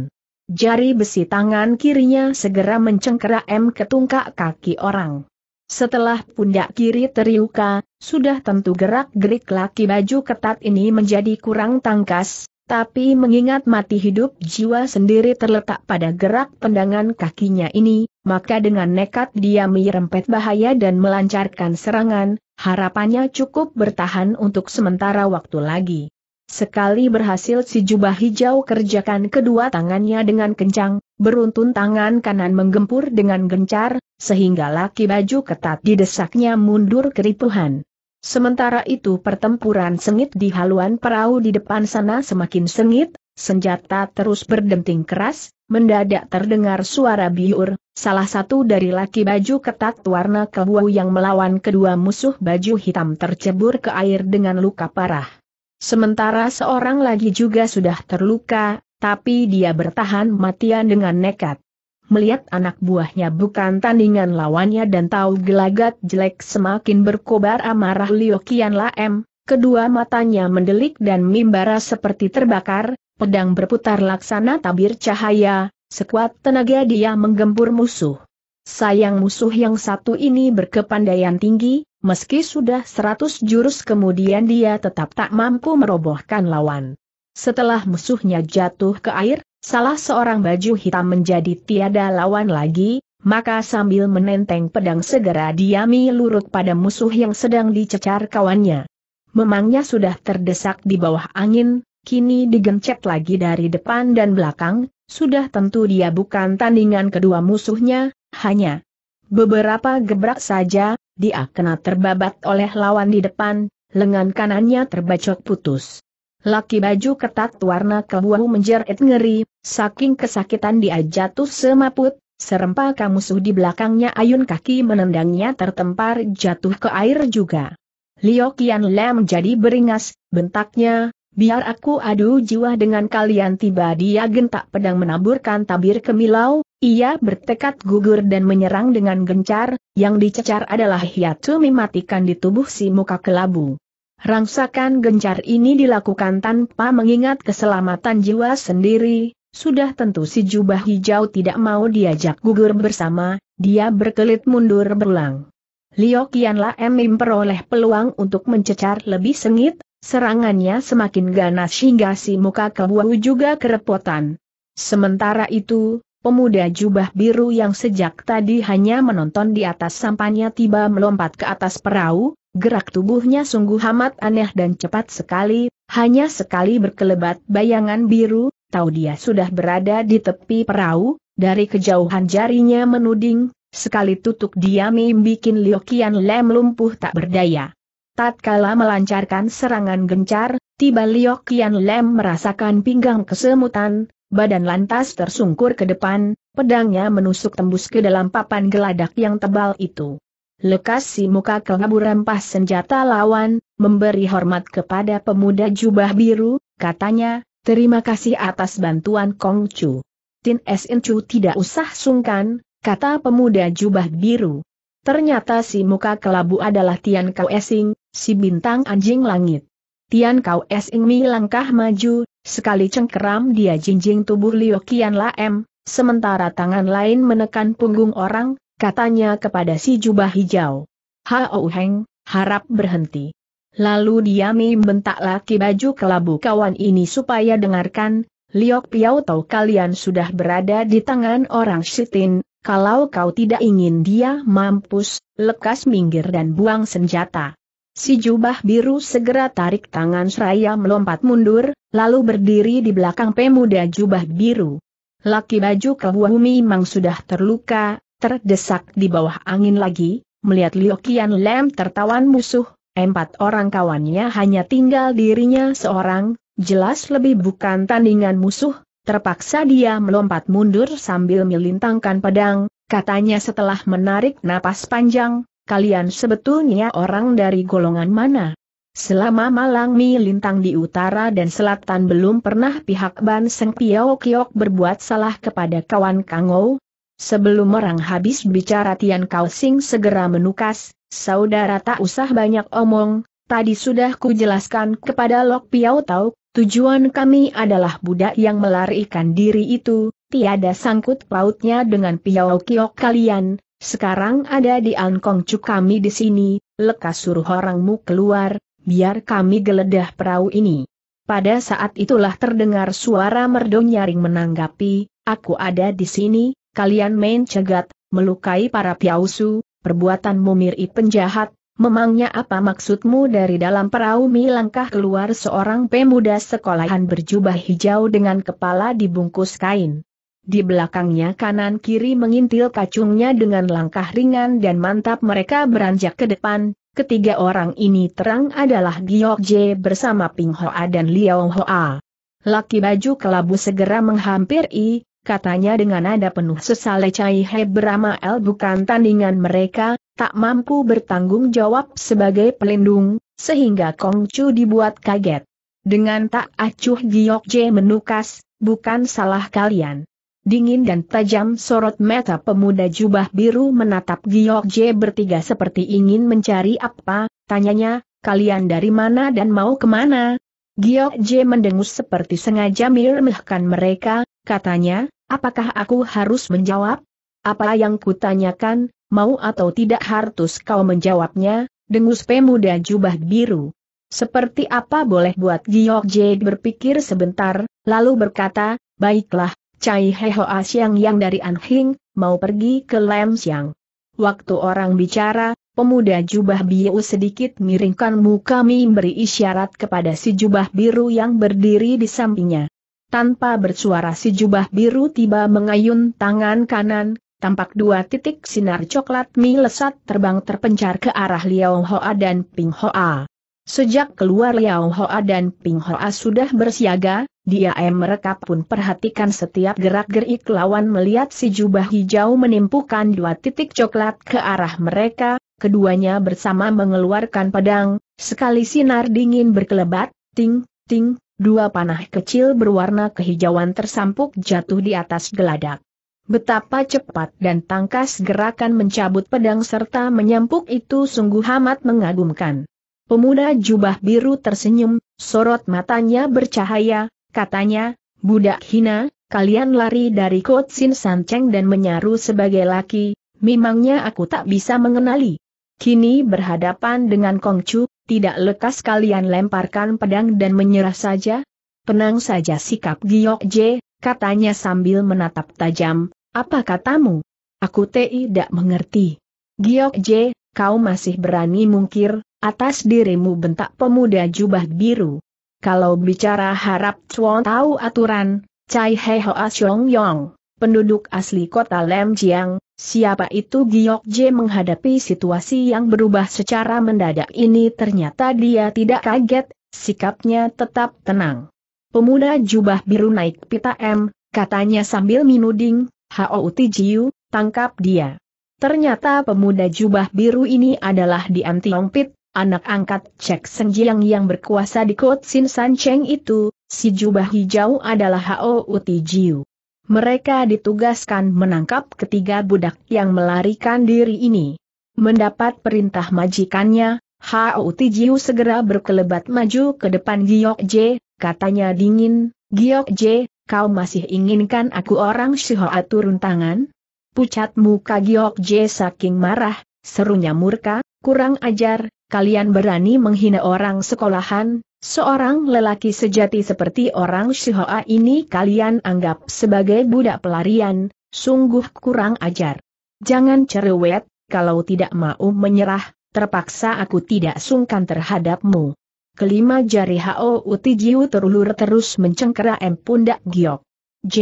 Jari besi tangan kirinya segera mencengkerak M ketungkak kaki orang. Setelah pundak kiri teriuka, sudah tentu gerak-gerik laki baju ketat ini menjadi kurang tangkas, tapi mengingat mati hidup jiwa sendiri terletak pada gerak tendangan kakinya ini, maka dengan nekat dia merempet bahaya dan melancarkan serangan, harapannya cukup bertahan untuk sementara waktu lagi. Sekali berhasil si jubah hijau kerjakan kedua tangannya dengan kencang, beruntun tangan kanan menggempur dengan gencar, sehingga laki baju ketat didesaknya mundur keripuhan. Sementara itu pertempuran sengit di haluan perahu di depan sana semakin sengit, Senjata terus berdenting keras, mendadak terdengar suara biur, salah satu dari laki baju ketat warna kebu yang melawan kedua musuh baju hitam tercebur ke air dengan luka parah. Sementara seorang lagi juga sudah terluka, tapi dia bertahan matian dengan nekat. Melihat anak buahnya bukan tandingan lawannya dan tahu gelagat jelek semakin berkobar amarah Liu Kian Laem, kedua matanya mendelik dan mimbara seperti terbakar, pedang berputar laksana tabir cahaya, sekuat tenaga dia menggempur musuh. Sayang musuh yang satu ini berkepandaian tinggi, meski sudah seratus jurus kemudian dia tetap tak mampu merobohkan lawan. Setelah musuhnya jatuh ke air, salah seorang baju hitam menjadi tiada lawan lagi, maka sambil menenteng pedang segera diami lurut pada musuh yang sedang dicecar kawannya. Memangnya sudah terdesak di bawah angin, kini digencet lagi dari depan dan belakang, sudah tentu dia bukan tandingan kedua musuhnya, hanya beberapa gebrak saja, dia kena terbabat oleh lawan di depan, lengan kanannya terbacok putus. Laki baju ketat warna kebuahu menjerit ngeri, saking kesakitan dia jatuh semaput, serempak musuh di belakangnya ayun kaki menendangnya tertempar jatuh ke air juga. liokian Lam jadi beringas, bentaknya, Biar aku adu jiwa dengan kalian tiba dia gentak pedang menaburkan tabir kemilau, ia bertekad gugur dan menyerang dengan gencar, yang dicecar adalah hiatu mematikan di tubuh si muka kelabu. Rangsakan gencar ini dilakukan tanpa mengingat keselamatan jiwa sendiri, sudah tentu si jubah hijau tidak mau diajak gugur bersama, dia berkelit mundur berulang. liokianlah emim peroleh memperoleh peluang untuk mencecar lebih sengit, Serangannya semakin ganas hingga si muka kebuahu juga kerepotan. Sementara itu, pemuda jubah biru yang sejak tadi hanya menonton di atas sampannya tiba melompat ke atas perahu, gerak tubuhnya sungguh amat aneh dan cepat sekali, hanya sekali berkelebat bayangan biru, tahu dia sudah berada di tepi perahu, dari kejauhan jarinya menuding, sekali tutup dia bikin Liokian Lem lumpuh tak berdaya. Tatkala melancarkan serangan gencar, tiba Liok Kian Lem merasakan pinggang kesemutan, badan lantas tersungkur ke depan, pedangnya menusuk tembus ke dalam papan geladak yang tebal itu. Lekas si muka kelabu rempah senjata lawan, memberi hormat kepada pemuda jubah biru, katanya, terima kasih atas bantuan Kong Chu. Tin Sin Chu tidak usah sungkan, kata pemuda jubah biru. Ternyata si muka kelabu adalah Tian Kau Esing, si bintang anjing langit. Tian Kau Ingmi langkah maju, sekali cengkeram dia jinjing tubuh Liu La M, sementara tangan lain menekan punggung orang, katanya kepada si jubah hijau. Hao Heng, harap berhenti. Lalu dia membentak laki baju kelabu kawan ini supaya dengarkan, Liok Piao tahu kalian sudah berada di tangan orang Shitin, kalau kau tidak ingin dia mampus, lekas minggir dan buang senjata. Si jubah biru segera tarik tangan seraya melompat mundur, lalu berdiri di belakang pemuda jubah biru. Laki baju bumi memang sudah terluka, terdesak di bawah angin lagi, melihat Liu Qian Lem tertawan musuh, empat orang kawannya hanya tinggal dirinya seorang, jelas lebih bukan tandingan musuh, terpaksa dia melompat mundur sambil melintangkan pedang, katanya setelah menarik napas panjang, kalian sebetulnya orang dari golongan mana? Selama Malang Mi Lintang di utara dan selatan belum pernah pihak Ban Seng Piao Kiok berbuat salah kepada kawan Kangou. Sebelum orang habis bicara Tian Kau Sing segera menukas, saudara tak usah banyak omong, tadi sudah ku jelaskan kepada Lok Piao Tau, tujuan kami adalah budak yang melarikan diri itu, tiada sangkut pautnya dengan Piao Kiok kalian, sekarang ada di angkong cuk kami di sini, lekas suruh orangmu keluar, biar kami geledah perahu ini. Pada saat itulah terdengar suara merdo nyaring menanggapi, aku ada di sini, kalian main cegat, melukai para piausu, perbuatan mumiri penjahat, Memangnya apa maksudmu dari dalam perahu mi langkah keluar seorang pemuda sekolahan berjubah hijau dengan kepala dibungkus kain. Di belakangnya kanan-kiri mengintil kacungnya dengan langkah ringan dan mantap mereka beranjak ke depan. Ketiga orang ini terang adalah Giyok J bersama Ping Hoa dan Liao Hoa. Laki baju kelabu segera menghampiri, katanya dengan nada penuh sesale Cai He el bukan tandingan mereka, tak mampu bertanggung jawab sebagai pelindung, sehingga Kong Chu dibuat kaget. Dengan tak acuh Giyok J menukas, bukan salah kalian. Dingin dan tajam sorot mata pemuda jubah biru menatap Giok J bertiga seperti ingin mencari apa, tanyanya, kalian dari mana dan mau kemana? Giok J mendengus seperti sengaja meremehkan mereka, katanya, apakah aku harus menjawab? Apa yang kutanyakan, mau atau tidak harus kau menjawabnya, dengus pemuda jubah biru. Seperti apa boleh buat Giok J berpikir sebentar, lalu berkata, baiklah, Cai He Hoa Siang yang dari Anhing, mau pergi ke Lam Siang. Waktu orang bicara, pemuda jubah biru sedikit miringkan muka memberi isyarat kepada si jubah biru yang berdiri di sampingnya. Tanpa bersuara si jubah biru tiba mengayun tangan kanan, tampak dua titik sinar coklat mi lesat terbang terpencar ke arah Liao Hoa dan Ping Hoa. Sejak keluar Liao Hoa dan Ping Hoa sudah bersiaga, dia M mereka pun perhatikan setiap gerak-gerik lawan melihat si jubah hijau menimpukan dua titik coklat ke arah mereka, keduanya bersama mengeluarkan pedang, sekali sinar dingin berkelebat, ting, ting, dua panah kecil berwarna kehijauan tersampuk jatuh di atas geladak. Betapa cepat dan tangkas gerakan mencabut pedang serta menyampuk itu sungguh amat mengagumkan. Pemuda jubah biru tersenyum, sorot matanya bercahaya, Katanya, budak hina, kalian lari dari Kotsin Sanceng dan menyaru sebagai laki, memangnya aku tak bisa mengenali. Kini berhadapan dengan Kongcu, tidak lekas kalian lemparkan pedang dan menyerah saja? Tenang saja sikap Giok J, katanya sambil menatap tajam, apa katamu? Aku tidak mengerti. Giok J, kau masih berani mungkir, atas dirimu bentak pemuda jubah biru. Kalau bicara harap Chuan tahu aturan, Cai He Asyong Xiong Yong, penduduk asli kota Lem Jiang, siapa itu Giok Je menghadapi situasi yang berubah secara mendadak ini ternyata dia tidak kaget, sikapnya tetap tenang. Pemuda jubah biru naik pita M, katanya sambil minuding, Hao jiu, tangkap dia. Ternyata pemuda jubah biru ini adalah di Antiong Pit, anak angkat Cek Senjiang yang berkuasa di Kot Sin San Cheng itu, si jubah hijau adalah Hao Uti Jiu. Mereka ditugaskan menangkap ketiga budak yang melarikan diri ini. Mendapat perintah majikannya, Hao Uti Jiu segera berkelebat maju ke depan Giok J, katanya dingin, Giok J, kau masih inginkan aku orang Shihoa turun tangan? Pucat muka Giok J saking marah, serunya murka, Kurang ajar, kalian berani menghina orang sekolahan, seorang lelaki sejati seperti orang Shihoa ini kalian anggap sebagai budak pelarian, sungguh kurang ajar. Jangan cerewet, kalau tidak mau menyerah, terpaksa aku tidak sungkan terhadapmu. Kelima jari Hao Utijiu terulur terus mencengkera M pundak Giok. J.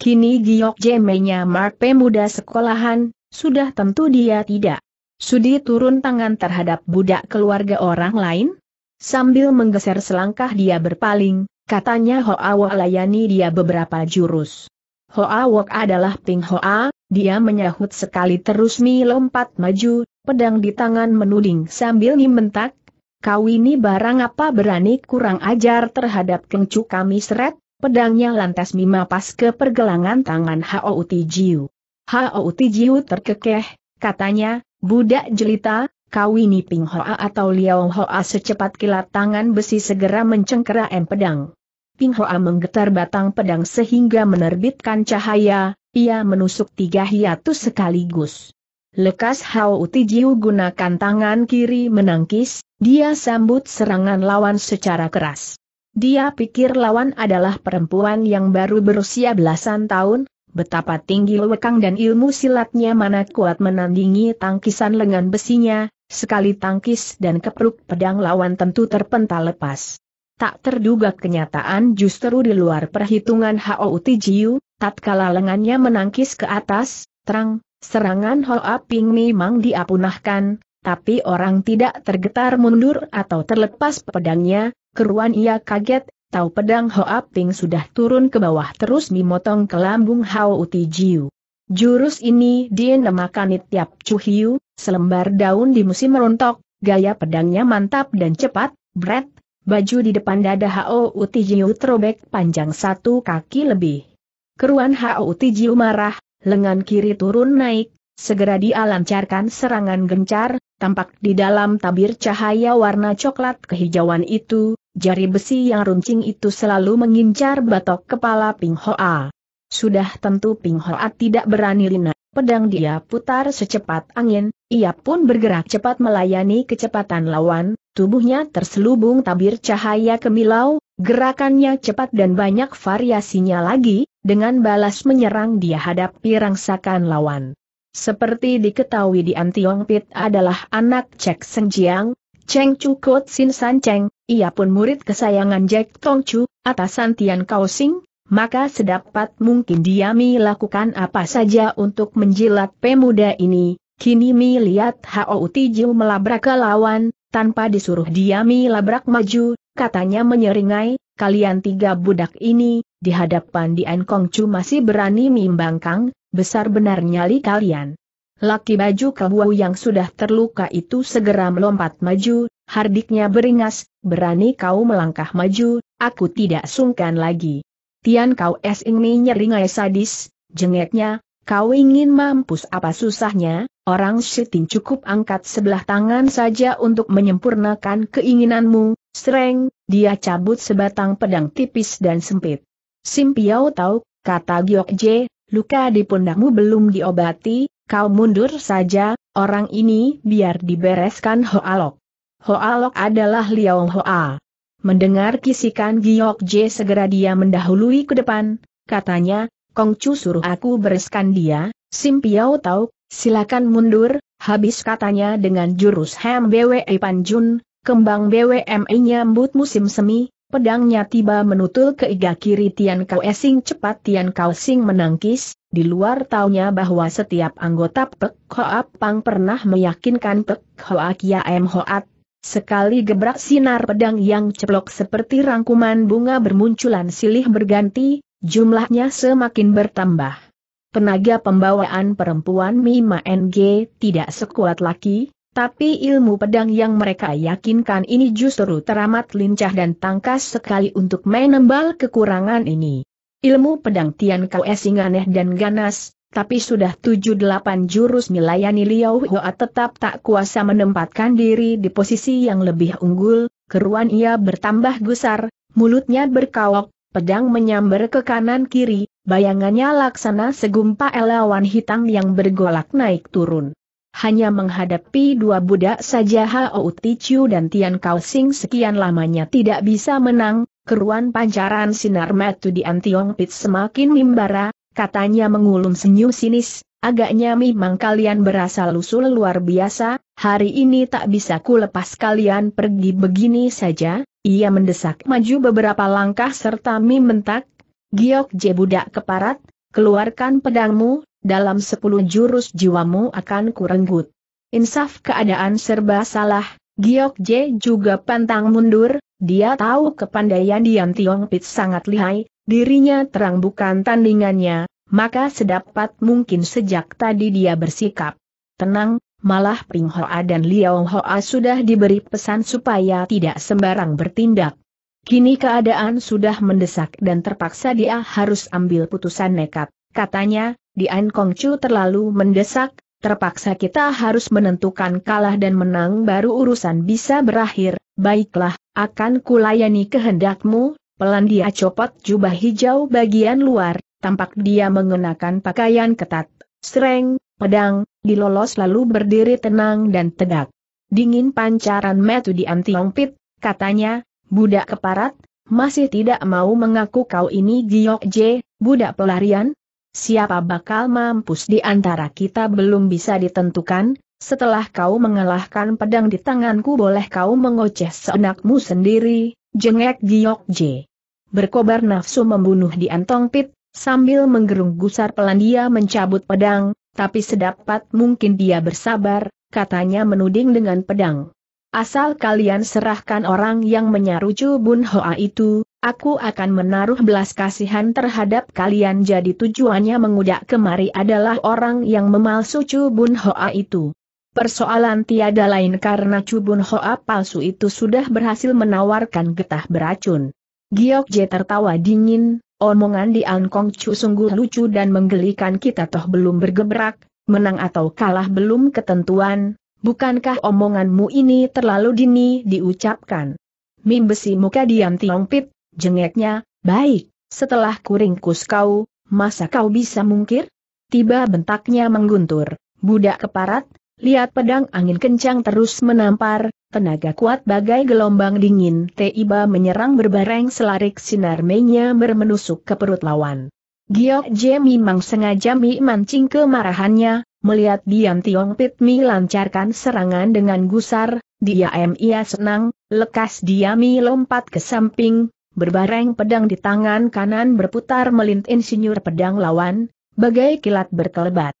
Kini Giok J-nya Mark pemuda sekolahan, sudah tentu dia tidak Sudi turun tangan terhadap budak keluarga orang lain? Sambil menggeser selangkah dia berpaling, katanya Hoa layani dia beberapa jurus. Hoa Wok adalah Ping Hoa, dia menyahut sekali terus Mi lompat maju, pedang di tangan menuding sambil membentak, kau ini barang apa berani kurang ajar terhadap kengcu kami seret, pedangnya lantas Mi mapas ke pergelangan tangan Hao Tijiu. Hao Tijiu terkekeh, katanya, Budak jelita, kau ini Ping Hoa atau Liao Hoa secepat kilat tangan besi segera mencengkera M pedang. Ping Hoa menggetar batang pedang sehingga menerbitkan cahaya, ia menusuk tiga hiatus sekaligus. Lekas Hao Uti Jiu gunakan tangan kiri menangkis, dia sambut serangan lawan secara keras. Dia pikir lawan adalah perempuan yang baru berusia belasan tahun, Betapa tinggi lewekang dan ilmu silatnya mana kuat menandingi tangkisan lengan besinya, sekali tangkis dan kepruk pedang lawan tentu terpental lepas. Tak terduga kenyataan justru di luar perhitungan Hao Tijiu, tatkala lengannya menangkis ke atas, terang, serangan Hoa Ping memang diapunahkan, tapi orang tidak tergetar mundur atau terlepas pedangnya, keruan ia kaget, Tahu pedang Hoa Ping sudah turun ke bawah terus memotong ke lambung Hao Uti Jiu. Jurus ini dinamakan tiap Hiu, selembar daun di musim merontok, gaya pedangnya mantap dan cepat, bret, baju di depan dada Hao Uti Jiu terobek panjang satu kaki lebih. Keruan Hao Uti Jiu marah, lengan kiri turun naik, segera dialancarkan serangan gencar, Tampak di dalam tabir cahaya warna coklat kehijauan itu, jari besi yang runcing itu selalu mengincar batok kepala Ping Hoa. Sudah tentu Ping Hoa tidak berani lina, pedang dia putar secepat angin, ia pun bergerak cepat melayani kecepatan lawan, tubuhnya terselubung tabir cahaya kemilau, gerakannya cepat dan banyak variasinya lagi, dengan balas menyerang dia hadapi rangsakan lawan. Seperti diketahui di Antiong Pit adalah anak Cek Seng Jiang, Cheng Chu Kot Sin San Cheng, ia pun murid kesayangan Jack Tong Chu, atasan Tian Kau Sing, maka sedapat mungkin dia mi lakukan apa saja untuk menjilat pemuda ini. Kini Mi lihat Hao Tiju melabrak ke lawan, tanpa disuruh dia mi labrak maju, katanya menyeringai, kalian tiga budak ini, di hadapan Dian Kong Chu masih berani mimbangkang, besar benar nyali kalian. Laki baju kebu yang sudah terluka itu segera melompat maju, hardiknya beringas, berani kau melangkah maju, aku tidak sungkan lagi. Tian kau es ini nyeringai sadis, jengeknya, kau ingin mampus apa susahnya, orang syuting cukup angkat sebelah tangan saja untuk menyempurnakan keinginanmu, sereng, dia cabut sebatang pedang tipis dan sempit. Simpiau tahu, kata Giok J, luka di pundakmu belum diobati, kau mundur saja, orang ini biar dibereskan Hoalok. Hoalok adalah Liao Hoa. Mendengar kisikan Giok J segera dia mendahului ke depan, katanya, Kongcu suruh aku bereskan dia, Sim Piao tahu, silakan mundur, habis katanya dengan jurus Hem BWE Panjun, kembang BWMI nyambut musim semi, Pedangnya tiba menutul ke iga kiri Tian Kau esing cepat Tian Kau Sing menangkis, di luar taunya bahwa setiap anggota Pek Hoa Pang pernah meyakinkan Pek Hoa Kia M Hoat. Sekali gebrak sinar pedang yang ceplok seperti rangkuman bunga bermunculan silih berganti, jumlahnya semakin bertambah. Tenaga pembawaan perempuan Mima NG tidak sekuat laki, tapi ilmu pedang yang mereka yakinkan ini justru teramat lincah dan tangkas sekali untuk menembal kekurangan ini. Ilmu pedang Tian Esing aneh dan ganas, tapi sudah tujuh delapan jurus melayani Liao Hua tetap tak kuasa menempatkan diri di posisi yang lebih unggul, keruan ia bertambah gusar, mulutnya berkawok, pedang menyambar ke kanan kiri, bayangannya laksana segumpal lawan hitam yang bergolak naik turun. Hanya menghadapi dua budak saja Hao Tichu dan Tian Kao Sing sekian lamanya tidak bisa menang, keruan pancaran sinar metu di Antiong Pit semakin mimbara, katanya mengulum senyum sinis, agaknya memang kalian berasa lusul luar biasa, hari ini tak bisa ku lepas kalian pergi begini saja, ia mendesak maju beberapa langkah serta membentak, Giok Je budak keparat, keluarkan pedangmu, dalam sepuluh jurus jiwamu akan kurenggut. Insaf keadaan serba salah, Giok Je juga pantang mundur, dia tahu kepandaian Dian Tiong Pit sangat lihai, dirinya terang bukan tandingannya, maka sedapat mungkin sejak tadi dia bersikap tenang, malah Ping Hoa dan Liao Hoa sudah diberi pesan supaya tidak sembarang bertindak. Kini keadaan sudah mendesak dan terpaksa dia harus ambil putusan nekat katanya, Dian Kongcu terlalu mendesak, terpaksa kita harus menentukan kalah dan menang baru urusan bisa berakhir, baiklah, akan kulayani kehendakmu, pelan dia copot jubah hijau bagian luar, tampak dia mengenakan pakaian ketat, sereng, pedang, dilolos lalu berdiri tenang dan tegak. Dingin pancaran metu di Antiongpit, katanya, budak keparat, masih tidak mau mengaku kau ini Giok je, budak pelarian, siapa bakal mampus di antara kita belum bisa ditentukan, setelah kau mengalahkan pedang di tanganku boleh kau mengoceh seenakmu sendiri, jengek Giok je. Berkobar nafsu membunuh di antong pit, sambil menggerung gusar pelan dia mencabut pedang, tapi sedapat mungkin dia bersabar, katanya menuding dengan pedang. Asal kalian serahkan orang yang menyarucu Bun Hoa itu, aku akan menaruh belas kasihan terhadap kalian jadi tujuannya mengudak kemari adalah orang yang memalsu Cu Bun Hoa itu. Persoalan tiada lain karena Cu Bun Hoa palsu itu sudah berhasil menawarkan getah beracun. Giok Je tertawa dingin, omongan di Angkong cu sungguh lucu dan menggelikan kita toh belum bergebrak, menang atau kalah belum ketentuan, Bukankah omonganmu ini terlalu dini diucapkan? Mimbesi muka diam Tiong Pit, jengeknya, baik, setelah kuringkus kau, masa kau bisa mungkir? Tiba bentaknya mengguntur, budak keparat, lihat pedang angin kencang terus menampar, tenaga kuat bagai gelombang dingin tiba menyerang berbareng selarik sinar menya bermenusuk ke perut lawan. Giok Jie memang sengaja memancing kemarahannya, Melihat diam Tiong Pit Mi lancarkan serangan dengan gusar, dia ia senang, lekas diami lompat ke samping, berbareng pedang di tangan kanan berputar melintin insinyur pedang lawan, bagai kilat berkelebat.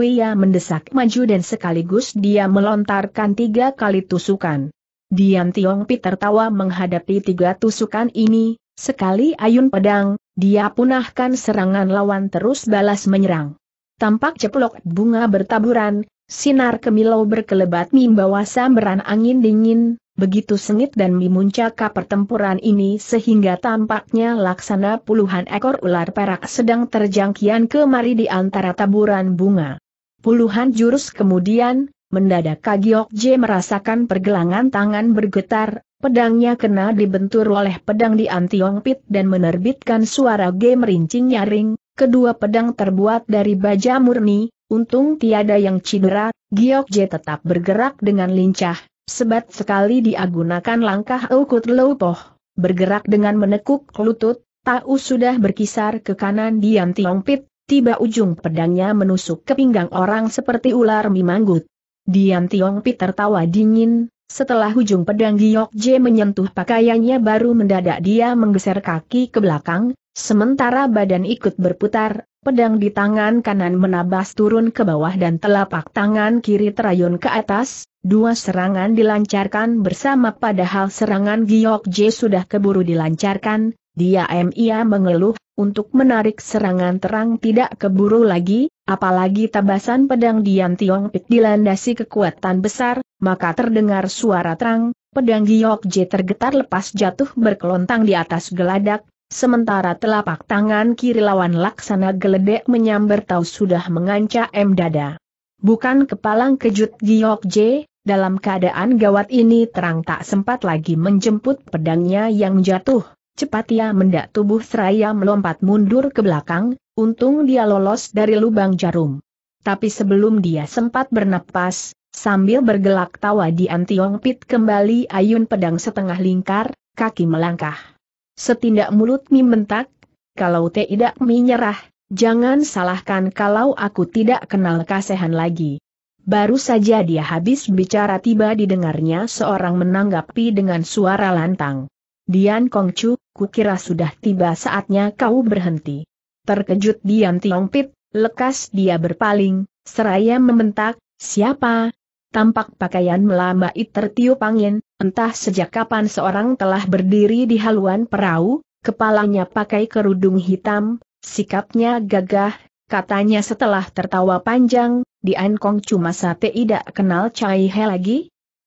ia mendesak maju dan sekaligus dia melontarkan tiga kali tusukan. Diam Tiong Pit tertawa menghadapi tiga tusukan ini, sekali ayun pedang, dia punahkan serangan lawan terus balas menyerang tampak ceplok bunga bertaburan, sinar kemilau berkelebat membawa samberan angin dingin, begitu sengit dan memuncak pertempuran ini sehingga tampaknya laksana puluhan ekor ular perak sedang terjangkian kemari di antara taburan bunga. Puluhan jurus kemudian, mendadak Kagiok J merasakan pergelangan tangan bergetar, pedangnya kena dibentur oleh pedang di Antiong Pit dan menerbitkan suara gemerincing nyaring, Kedua pedang terbuat dari baja murni, untung tiada yang cedera, Giokje tetap bergerak dengan lincah, sebat sekali diagunakan langkah ukut leupoh, bergerak dengan menekuk lutut, tahu sudah berkisar ke kanan diam Pit, tiba ujung pedangnya menusuk ke pinggang orang seperti ular mimanggut. Diam Pit tertawa dingin, setelah ujung pedang Giok J menyentuh pakaiannya baru mendadak dia menggeser kaki ke belakang, Sementara badan ikut berputar, pedang di tangan kanan menabas turun ke bawah dan telapak tangan kiri terayun ke atas, dua serangan dilancarkan bersama padahal serangan Giok J sudah keburu dilancarkan, dia MIA mengeluh, untuk menarik serangan terang tidak keburu lagi, apalagi tabasan pedang Dian Tiong Pik dilandasi kekuatan besar, maka terdengar suara terang, pedang Giok J tergetar lepas jatuh berkelontang di atas geladak, Sementara telapak tangan kiri lawan laksana geledek menyambar tahu sudah mengancam dada. Bukan kepalang kejut Giok J, dalam keadaan gawat ini terang tak sempat lagi menjemput pedangnya yang jatuh. Cepat ia mendak tubuh seraya melompat mundur ke belakang, untung dia lolos dari lubang jarum. Tapi sebelum dia sempat bernapas, sambil bergelak tawa di Antiong Pit kembali ayun pedang setengah lingkar, kaki melangkah. Setindak mulut Mi mentak, kalau tidak Mi nyerah, jangan salahkan kalau aku tidak kenal kasehan lagi. Baru saja dia habis bicara tiba didengarnya seorang menanggapi dengan suara lantang. Dian Kongcu, kukira sudah tiba saatnya kau berhenti. Terkejut Dian Tiong Tiongpit, lekas dia berpaling, seraya membentak, siapa, tampak pakaian melambai tertiup angin, entah sejak kapan seorang telah berdiri di haluan perahu, kepalanya pakai kerudung hitam, sikapnya gagah, katanya setelah tertawa panjang, di Ankong cuma sate tidak kenal Chai He lagi.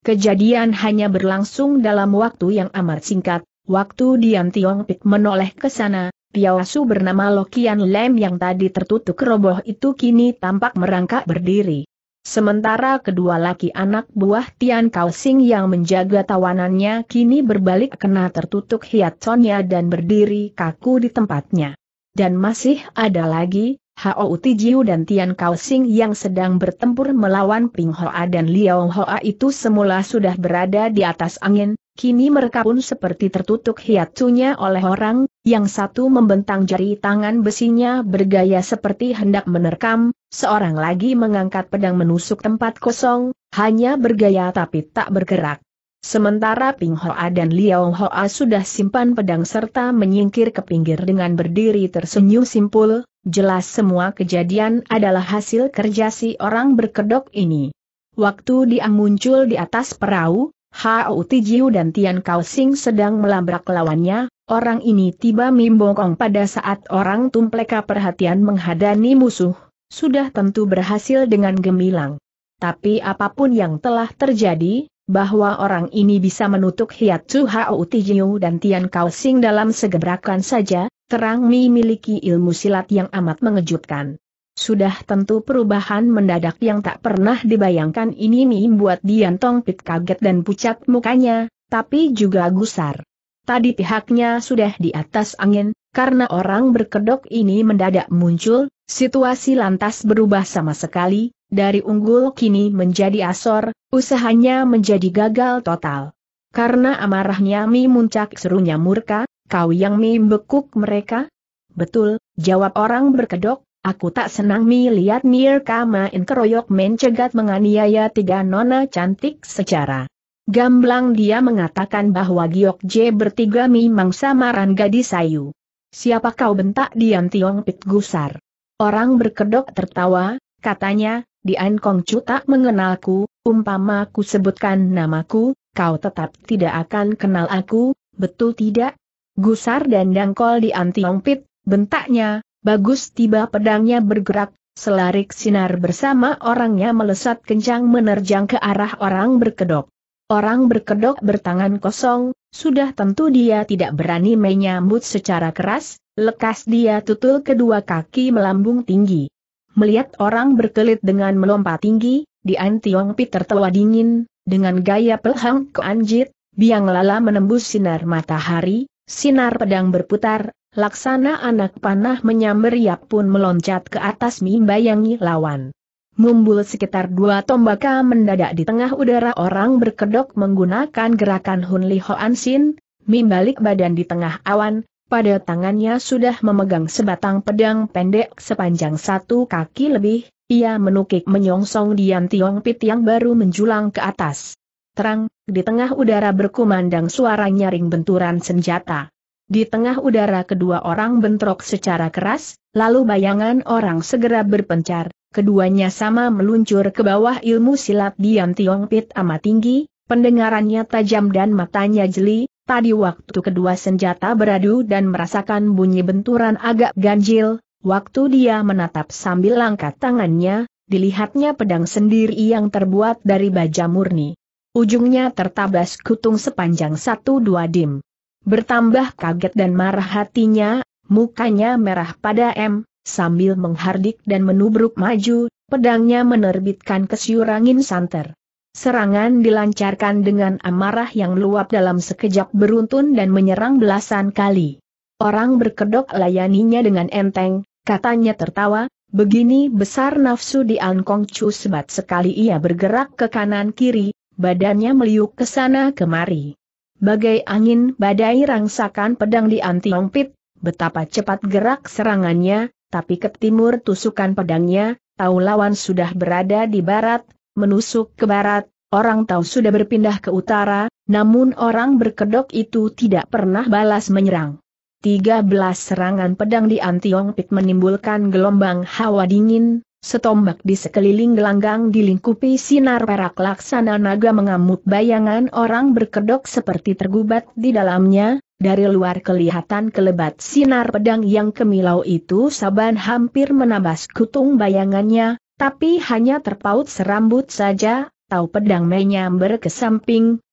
Kejadian hanya berlangsung dalam waktu yang amat singkat, waktu Dian Tiong Pik menoleh ke sana, Piawasu bernama Lokian Lem yang tadi tertutup roboh itu kini tampak merangkak berdiri. Sementara kedua laki anak buah Tian Kao Sing yang menjaga tawanannya kini berbalik kena tertutup hiatonnya dan berdiri kaku di tempatnya. Dan masih ada lagi, Hao Tijiu dan Tian Sing yang sedang bertempur melawan Ping Hoa dan Liao Hoa itu semula sudah berada di atas angin, kini mereka pun seperti tertutup hiatunya oleh orang, yang satu membentang jari tangan besinya bergaya seperti hendak menerkam, seorang lagi mengangkat pedang menusuk tempat kosong, hanya bergaya tapi tak bergerak. Sementara Ping Hoa dan Liao Hoa sudah simpan pedang serta menyingkir ke pinggir dengan berdiri tersenyum simpul, jelas semua kejadian adalah hasil kerja si orang berkedok ini. Waktu dia muncul di atas perahu, Hao Tijiu dan Tian Kao Sing sedang melabrak lawannya, orang ini tiba mimbongkong pada saat orang tumpleka perhatian menghadani musuh, sudah tentu berhasil dengan gemilang. Tapi apapun yang telah terjadi, bahwa orang ini bisa menutup hiat Chu Hao Tijiu dan Tian Kao Sing dalam segebrakan saja, terang Mi miliki ilmu silat yang amat mengejutkan. Sudah tentu perubahan mendadak yang tak pernah dibayangkan ini Mi membuat Dian Tong Pit kaget dan pucat mukanya, tapi juga gusar. Tadi pihaknya sudah di atas angin, karena orang berkedok ini mendadak muncul, situasi lantas berubah sama sekali, dari unggul kini menjadi asor, usahanya menjadi gagal total. Karena amarahnya Mi Muncak serunya murka, kau yang Mi bekuk mereka? Betul, jawab orang berkedok, aku tak senang Mi lihat Mirka main keroyok mencegat menganiaya tiga nona cantik secara. Gamblang dia mengatakan bahwa Giok J bertiga mangsa samaran gadis sayu. Siapa kau bentak diam Tiong Pit Gusar? Orang berkedok tertawa, katanya, Dian Chu tak mengenalku, umpama ku sebutkan namaku, kau tetap tidak akan kenal aku, betul tidak? Gusar dan dangkol di Antiongpit, bentaknya, bagus tiba pedangnya bergerak, selarik sinar bersama orangnya melesat kencang menerjang ke arah orang berkedok. Orang berkedok bertangan kosong, sudah tentu dia tidak berani menyambut secara keras, lekas dia tutul kedua kaki melambung tinggi. Melihat orang berkelit dengan melompat tinggi, di Antiong Pi tertawa dingin, dengan gaya pelhang keanjit, biang lala menembus sinar matahari, sinar pedang berputar, laksana anak panah menyamber ia pun meloncat ke atas membayangi lawan. Mumbul sekitar dua tombaka mendadak di tengah udara orang berkedok menggunakan gerakan Hun Li Hoan Sin, membalik badan di tengah awan, pada tangannya sudah memegang sebatang pedang pendek sepanjang satu kaki lebih, ia menukik menyongsong Dian Tiong Pit yang baru menjulang ke atas. Terang, di tengah udara berkumandang suara nyaring benturan senjata. Di tengah udara kedua orang bentrok secara keras, lalu bayangan orang segera berpencar, keduanya sama meluncur ke bawah ilmu silat Dian Tiong Pit amat tinggi, pendengarannya tajam dan matanya jeli, Tadi waktu kedua senjata beradu dan merasakan bunyi benturan agak ganjil, waktu dia menatap sambil angkat tangannya, dilihatnya pedang sendiri yang terbuat dari baja murni. Ujungnya tertabas kutung sepanjang satu dua dim. Bertambah kaget dan marah hatinya, mukanya merah pada M, sambil menghardik dan menubruk maju, pedangnya menerbitkan kesiur santer. Serangan dilancarkan dengan amarah yang luap dalam sekejap beruntun dan menyerang belasan kali. Orang berkedok layaninya dengan enteng, katanya tertawa, begini besar nafsu di An Chu sebat sekali ia bergerak ke kanan-kiri, badannya meliuk ke sana kemari. Bagai angin badai rangsakan pedang di Antiong Pit, betapa cepat gerak serangannya, tapi ke timur tusukan pedangnya, tahu lawan sudah berada di barat, menusuk ke barat, orang tahu sudah berpindah ke utara, namun orang berkedok itu tidak pernah balas menyerang. 13 serangan pedang di Antiong Pit menimbulkan gelombang hawa dingin, setombak di sekeliling gelanggang dilingkupi sinar perak laksana naga mengamuk bayangan orang berkedok seperti tergubat di dalamnya, dari luar kelihatan kelebat sinar pedang yang kemilau itu saban hampir menabas kutung bayangannya, tapi hanya terpaut serambut saja, tahu pedang menyamber ke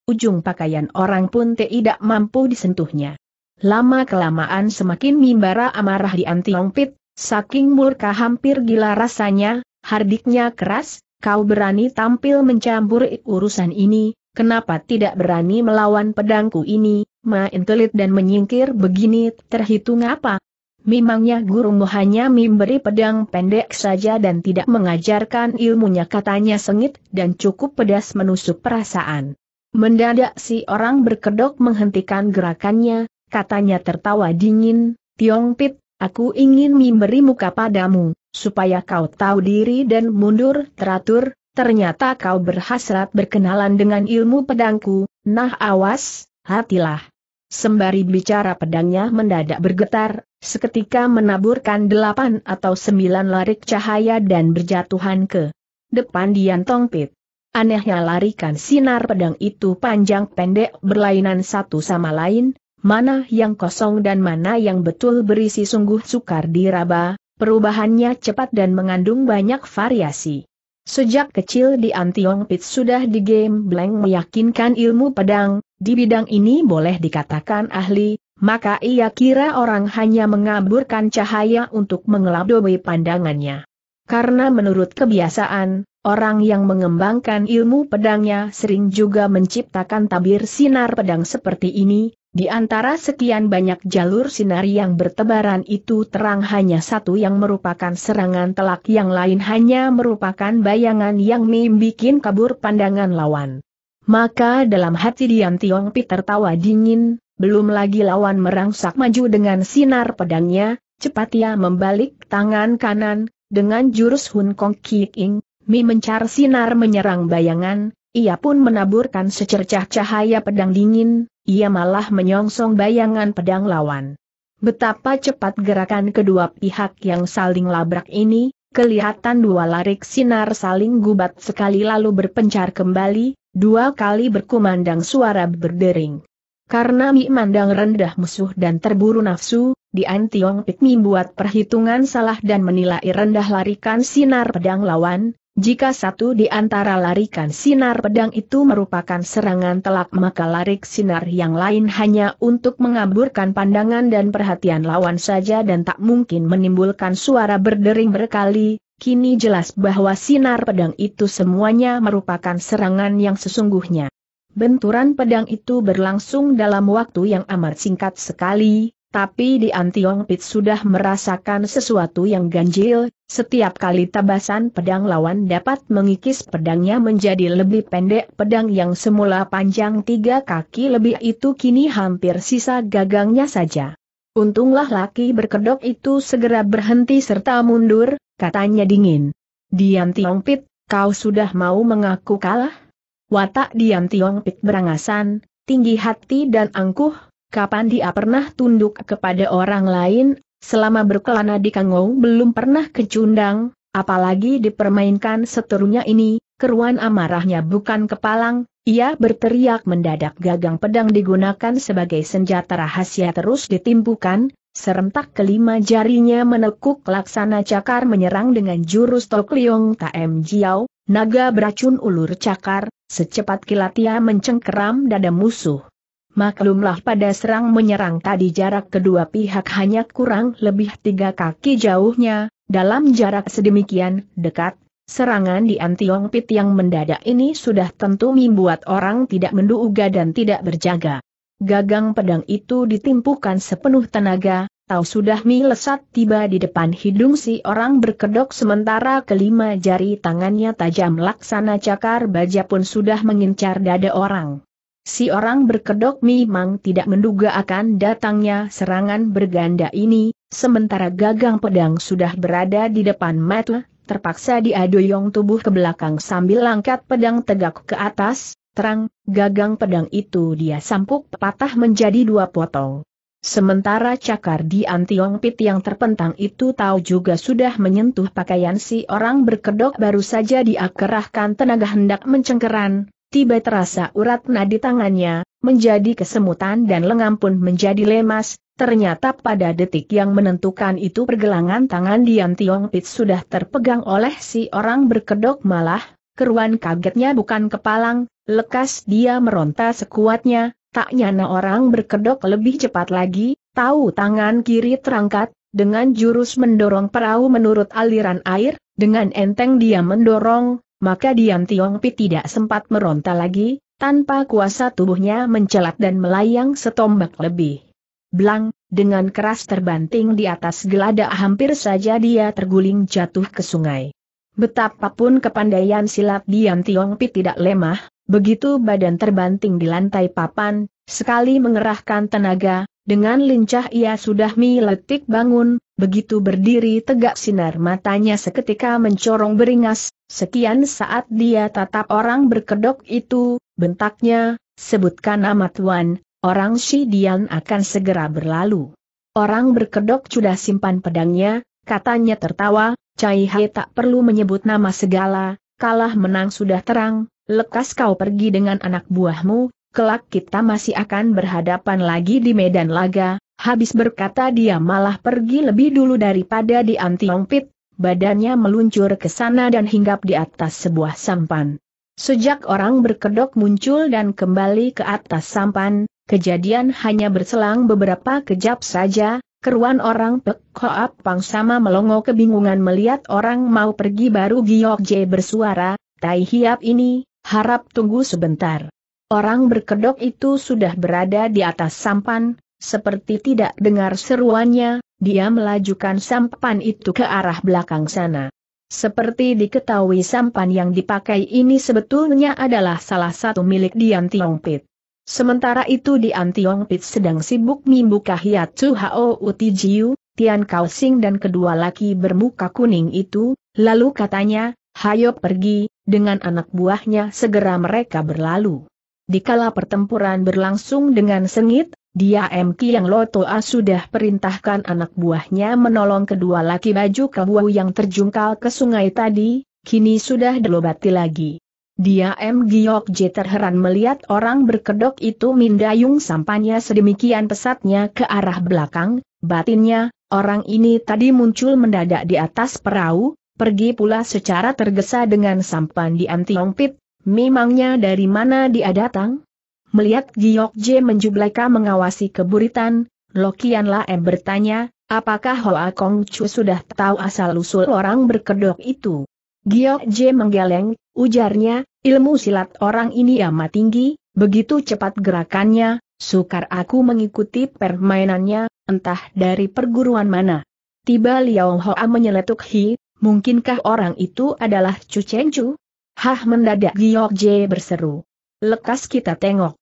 ujung pakaian orang pun tidak mampu disentuhnya. Lama-kelamaan semakin mimbara amarah di Antiong Pit, saking murka hampir gila rasanya, hardiknya keras, kau berani tampil mencampur urusan ini, kenapa tidak berani melawan pedangku ini, main telit dan menyingkir begini terhitung apa? Memangnya gurumu hanya memberi pedang pendek saja dan tidak mengajarkan ilmunya katanya sengit dan cukup pedas menusuk perasaan. Mendadak si orang berkedok menghentikan gerakannya, katanya tertawa dingin, Tiong Pit, aku ingin memberi muka padamu, supaya kau tahu diri dan mundur teratur, ternyata kau berhasrat berkenalan dengan ilmu pedangku, nah awas, hatilah. Sembari bicara pedangnya mendadak bergetar, seketika menaburkan delapan atau sembilan larik cahaya dan berjatuhan ke depan Dian Tongpit. Anehnya larikan sinar pedang itu panjang pendek berlainan satu sama lain, mana yang kosong dan mana yang betul berisi sungguh sukar diraba, perubahannya cepat dan mengandung banyak variasi. Sejak kecil di Antiong Pit sudah di game blank meyakinkan ilmu pedang, di bidang ini boleh dikatakan ahli, maka ia kira orang hanya mengaburkan cahaya untuk mengelabui pandangannya. Karena menurut kebiasaan, orang yang mengembangkan ilmu pedangnya sering juga menciptakan tabir sinar pedang seperti ini, di antara sekian banyak jalur sinar yang bertebaran itu terang hanya satu yang merupakan serangan telak yang lain hanya merupakan bayangan yang membikin kabur pandangan lawan. Maka dalam hati Dian Tiong Pi tertawa dingin, belum lagi lawan merangsak maju dengan sinar pedangnya, cepat ia membalik tangan kanan, dengan jurus Hun Kong King, Mi mencar sinar menyerang bayangan, ia pun menaburkan secercah cahaya pedang dingin, ia malah menyongsong bayangan pedang lawan. Betapa cepat gerakan kedua pihak yang saling labrak ini, kelihatan dua larik sinar saling gubat sekali lalu berpencar kembali, dua kali berkumandang suara berdering. Karena Mi mandang rendah musuh dan terburu nafsu, Di Antiong Pik membuat perhitungan salah dan menilai rendah larikan sinar pedang lawan, jika satu di antara larikan sinar pedang itu merupakan serangan telak maka larik sinar yang lain hanya untuk mengaburkan pandangan dan perhatian lawan saja dan tak mungkin menimbulkan suara berdering berkali, kini jelas bahwa sinar pedang itu semuanya merupakan serangan yang sesungguhnya. Benturan pedang itu berlangsung dalam waktu yang amat singkat sekali, tapi di Antiong Pit sudah merasakan sesuatu yang ganjil, setiap kali tabasan pedang lawan dapat mengikis pedangnya menjadi lebih pendek pedang yang semula panjang tiga kaki lebih itu kini hampir sisa gagangnya saja. Untunglah laki berkedok itu segera berhenti serta mundur, katanya dingin. Di Tiong Pit, kau sudah mau mengaku kalah? Watak diam Tiong Pik berangasan, tinggi hati dan angkuh, kapan dia pernah tunduk kepada orang lain, selama berkelana di Kangou belum pernah kecundang, apalagi dipermainkan seterunya ini, keruan amarahnya bukan kepalang, ia berteriak mendadak gagang pedang digunakan sebagai senjata rahasia terus ditimpukan, serentak kelima jarinya menekuk laksana cakar menyerang dengan jurus Tokliong Liong Taem Jiao, naga beracun ulur cakar, Secepat kilat ia mencengkeram dada musuh. Maklumlah pada serang menyerang tadi jarak kedua pihak hanya kurang lebih tiga kaki jauhnya, dalam jarak sedemikian dekat, serangan di Antiong Pit yang mendadak ini sudah tentu membuat orang tidak menduga dan tidak berjaga. Gagang pedang itu ditimpukan sepenuh tenaga, Tahu sudah mie lesat tiba di depan hidung si orang berkedok sementara kelima jari tangannya tajam laksana cakar baja pun sudah mengincar dada orang. Si orang berkedok memang tidak menduga akan datangnya serangan berganda ini, sementara gagang pedang sudah berada di depan mata, terpaksa diadoyong tubuh ke belakang sambil langkat pedang tegak ke atas, terang, gagang pedang itu dia sampuk patah menjadi dua potong. Sementara cakar di Antiong Pit yang terpentang itu tahu juga sudah menyentuh pakaian si orang berkedok baru saja diakerahkan tenaga hendak mencengkeran, tiba terasa urat nadi tangannya, menjadi kesemutan dan lengan pun menjadi lemas, ternyata pada detik yang menentukan itu pergelangan tangan di Antiong Pit sudah terpegang oleh si orang berkedok malah, keruan kagetnya bukan kepalang, lekas dia meronta sekuatnya, Tak nyana orang berkedok lebih cepat lagi, tahu tangan kiri terangkat, dengan jurus mendorong perahu menurut aliran air, dengan enteng dia mendorong, maka Diam Tiong Pi tidak sempat meronta lagi, tanpa kuasa tubuhnya mencelat dan melayang setombak lebih. Blang, dengan keras terbanting di atas geladak hampir saja dia terguling jatuh ke sungai. Betapapun kepandaian silat Diam Tiong Pi tidak lemah, Begitu badan terbanting di lantai papan, sekali mengerahkan tenaga, dengan lincah ia sudah miletik bangun, begitu berdiri tegak sinar matanya seketika mencorong beringas, sekian saat dia tatap orang berkedok itu, bentaknya, sebutkan nama Tuan, orang si dian akan segera berlalu. Orang berkedok sudah simpan pedangnya, katanya tertawa, Cai Hai tak perlu menyebut nama segala, kalah menang sudah terang, lekas kau pergi dengan anak buahmu, kelak kita masih akan berhadapan lagi di medan laga, habis berkata dia malah pergi lebih dulu daripada di Antiong Pit, badannya meluncur ke sana dan hinggap di atas sebuah sampan. Sejak orang berkedok muncul dan kembali ke atas sampan, kejadian hanya berselang beberapa kejap saja, keruan orang Pek Koap Pang sama melongo kebingungan melihat orang mau pergi baru Giok J bersuara, Tai Hiap ini, Harap tunggu sebentar. Orang berkedok itu sudah berada di atas sampan, seperti tidak dengar seruannya, dia melajukan sampan itu ke arah belakang sana. Seperti diketahui sampan yang dipakai ini sebetulnya adalah salah satu milik Dian Tiongpit. Sementara itu Dian Tiongpit sedang sibuk membuka Chu Hao Uti Jiu, Tian Kaosing dan kedua laki bermuka kuning itu, lalu katanya, Hayo pergi, dengan anak buahnya segera mereka berlalu. Dikala pertempuran berlangsung dengan sengit, dia MK Yang Lotoa sudah perintahkan anak buahnya menolong kedua laki baju kawu yang terjungkal ke sungai tadi, kini sudah dilobati lagi. Dia M. Giok J terheran melihat orang berkedok itu mindayung sampannya sedemikian pesatnya ke arah belakang, batinnya, orang ini tadi muncul mendadak di atas perahu, pergi pula secara tergesa dengan sampan di Antiong Pit, memangnya dari mana dia datang? Melihat Giok J menjubleka mengawasi keburitan, Lokian Laem bertanya, apakah Hoa Kong Chu sudah tahu asal-usul orang berkedok itu? Giok J menggeleng, ujarnya, ilmu silat orang ini amat tinggi, begitu cepat gerakannya, sukar aku mengikuti permainannya, entah dari perguruan mana. Tiba Liao Hoa menyeletuk Hi, Mungkinkah orang itu adalah Chu Cheng Chu? Hah mendadak Giok Jie berseru. Lekas kita tengok.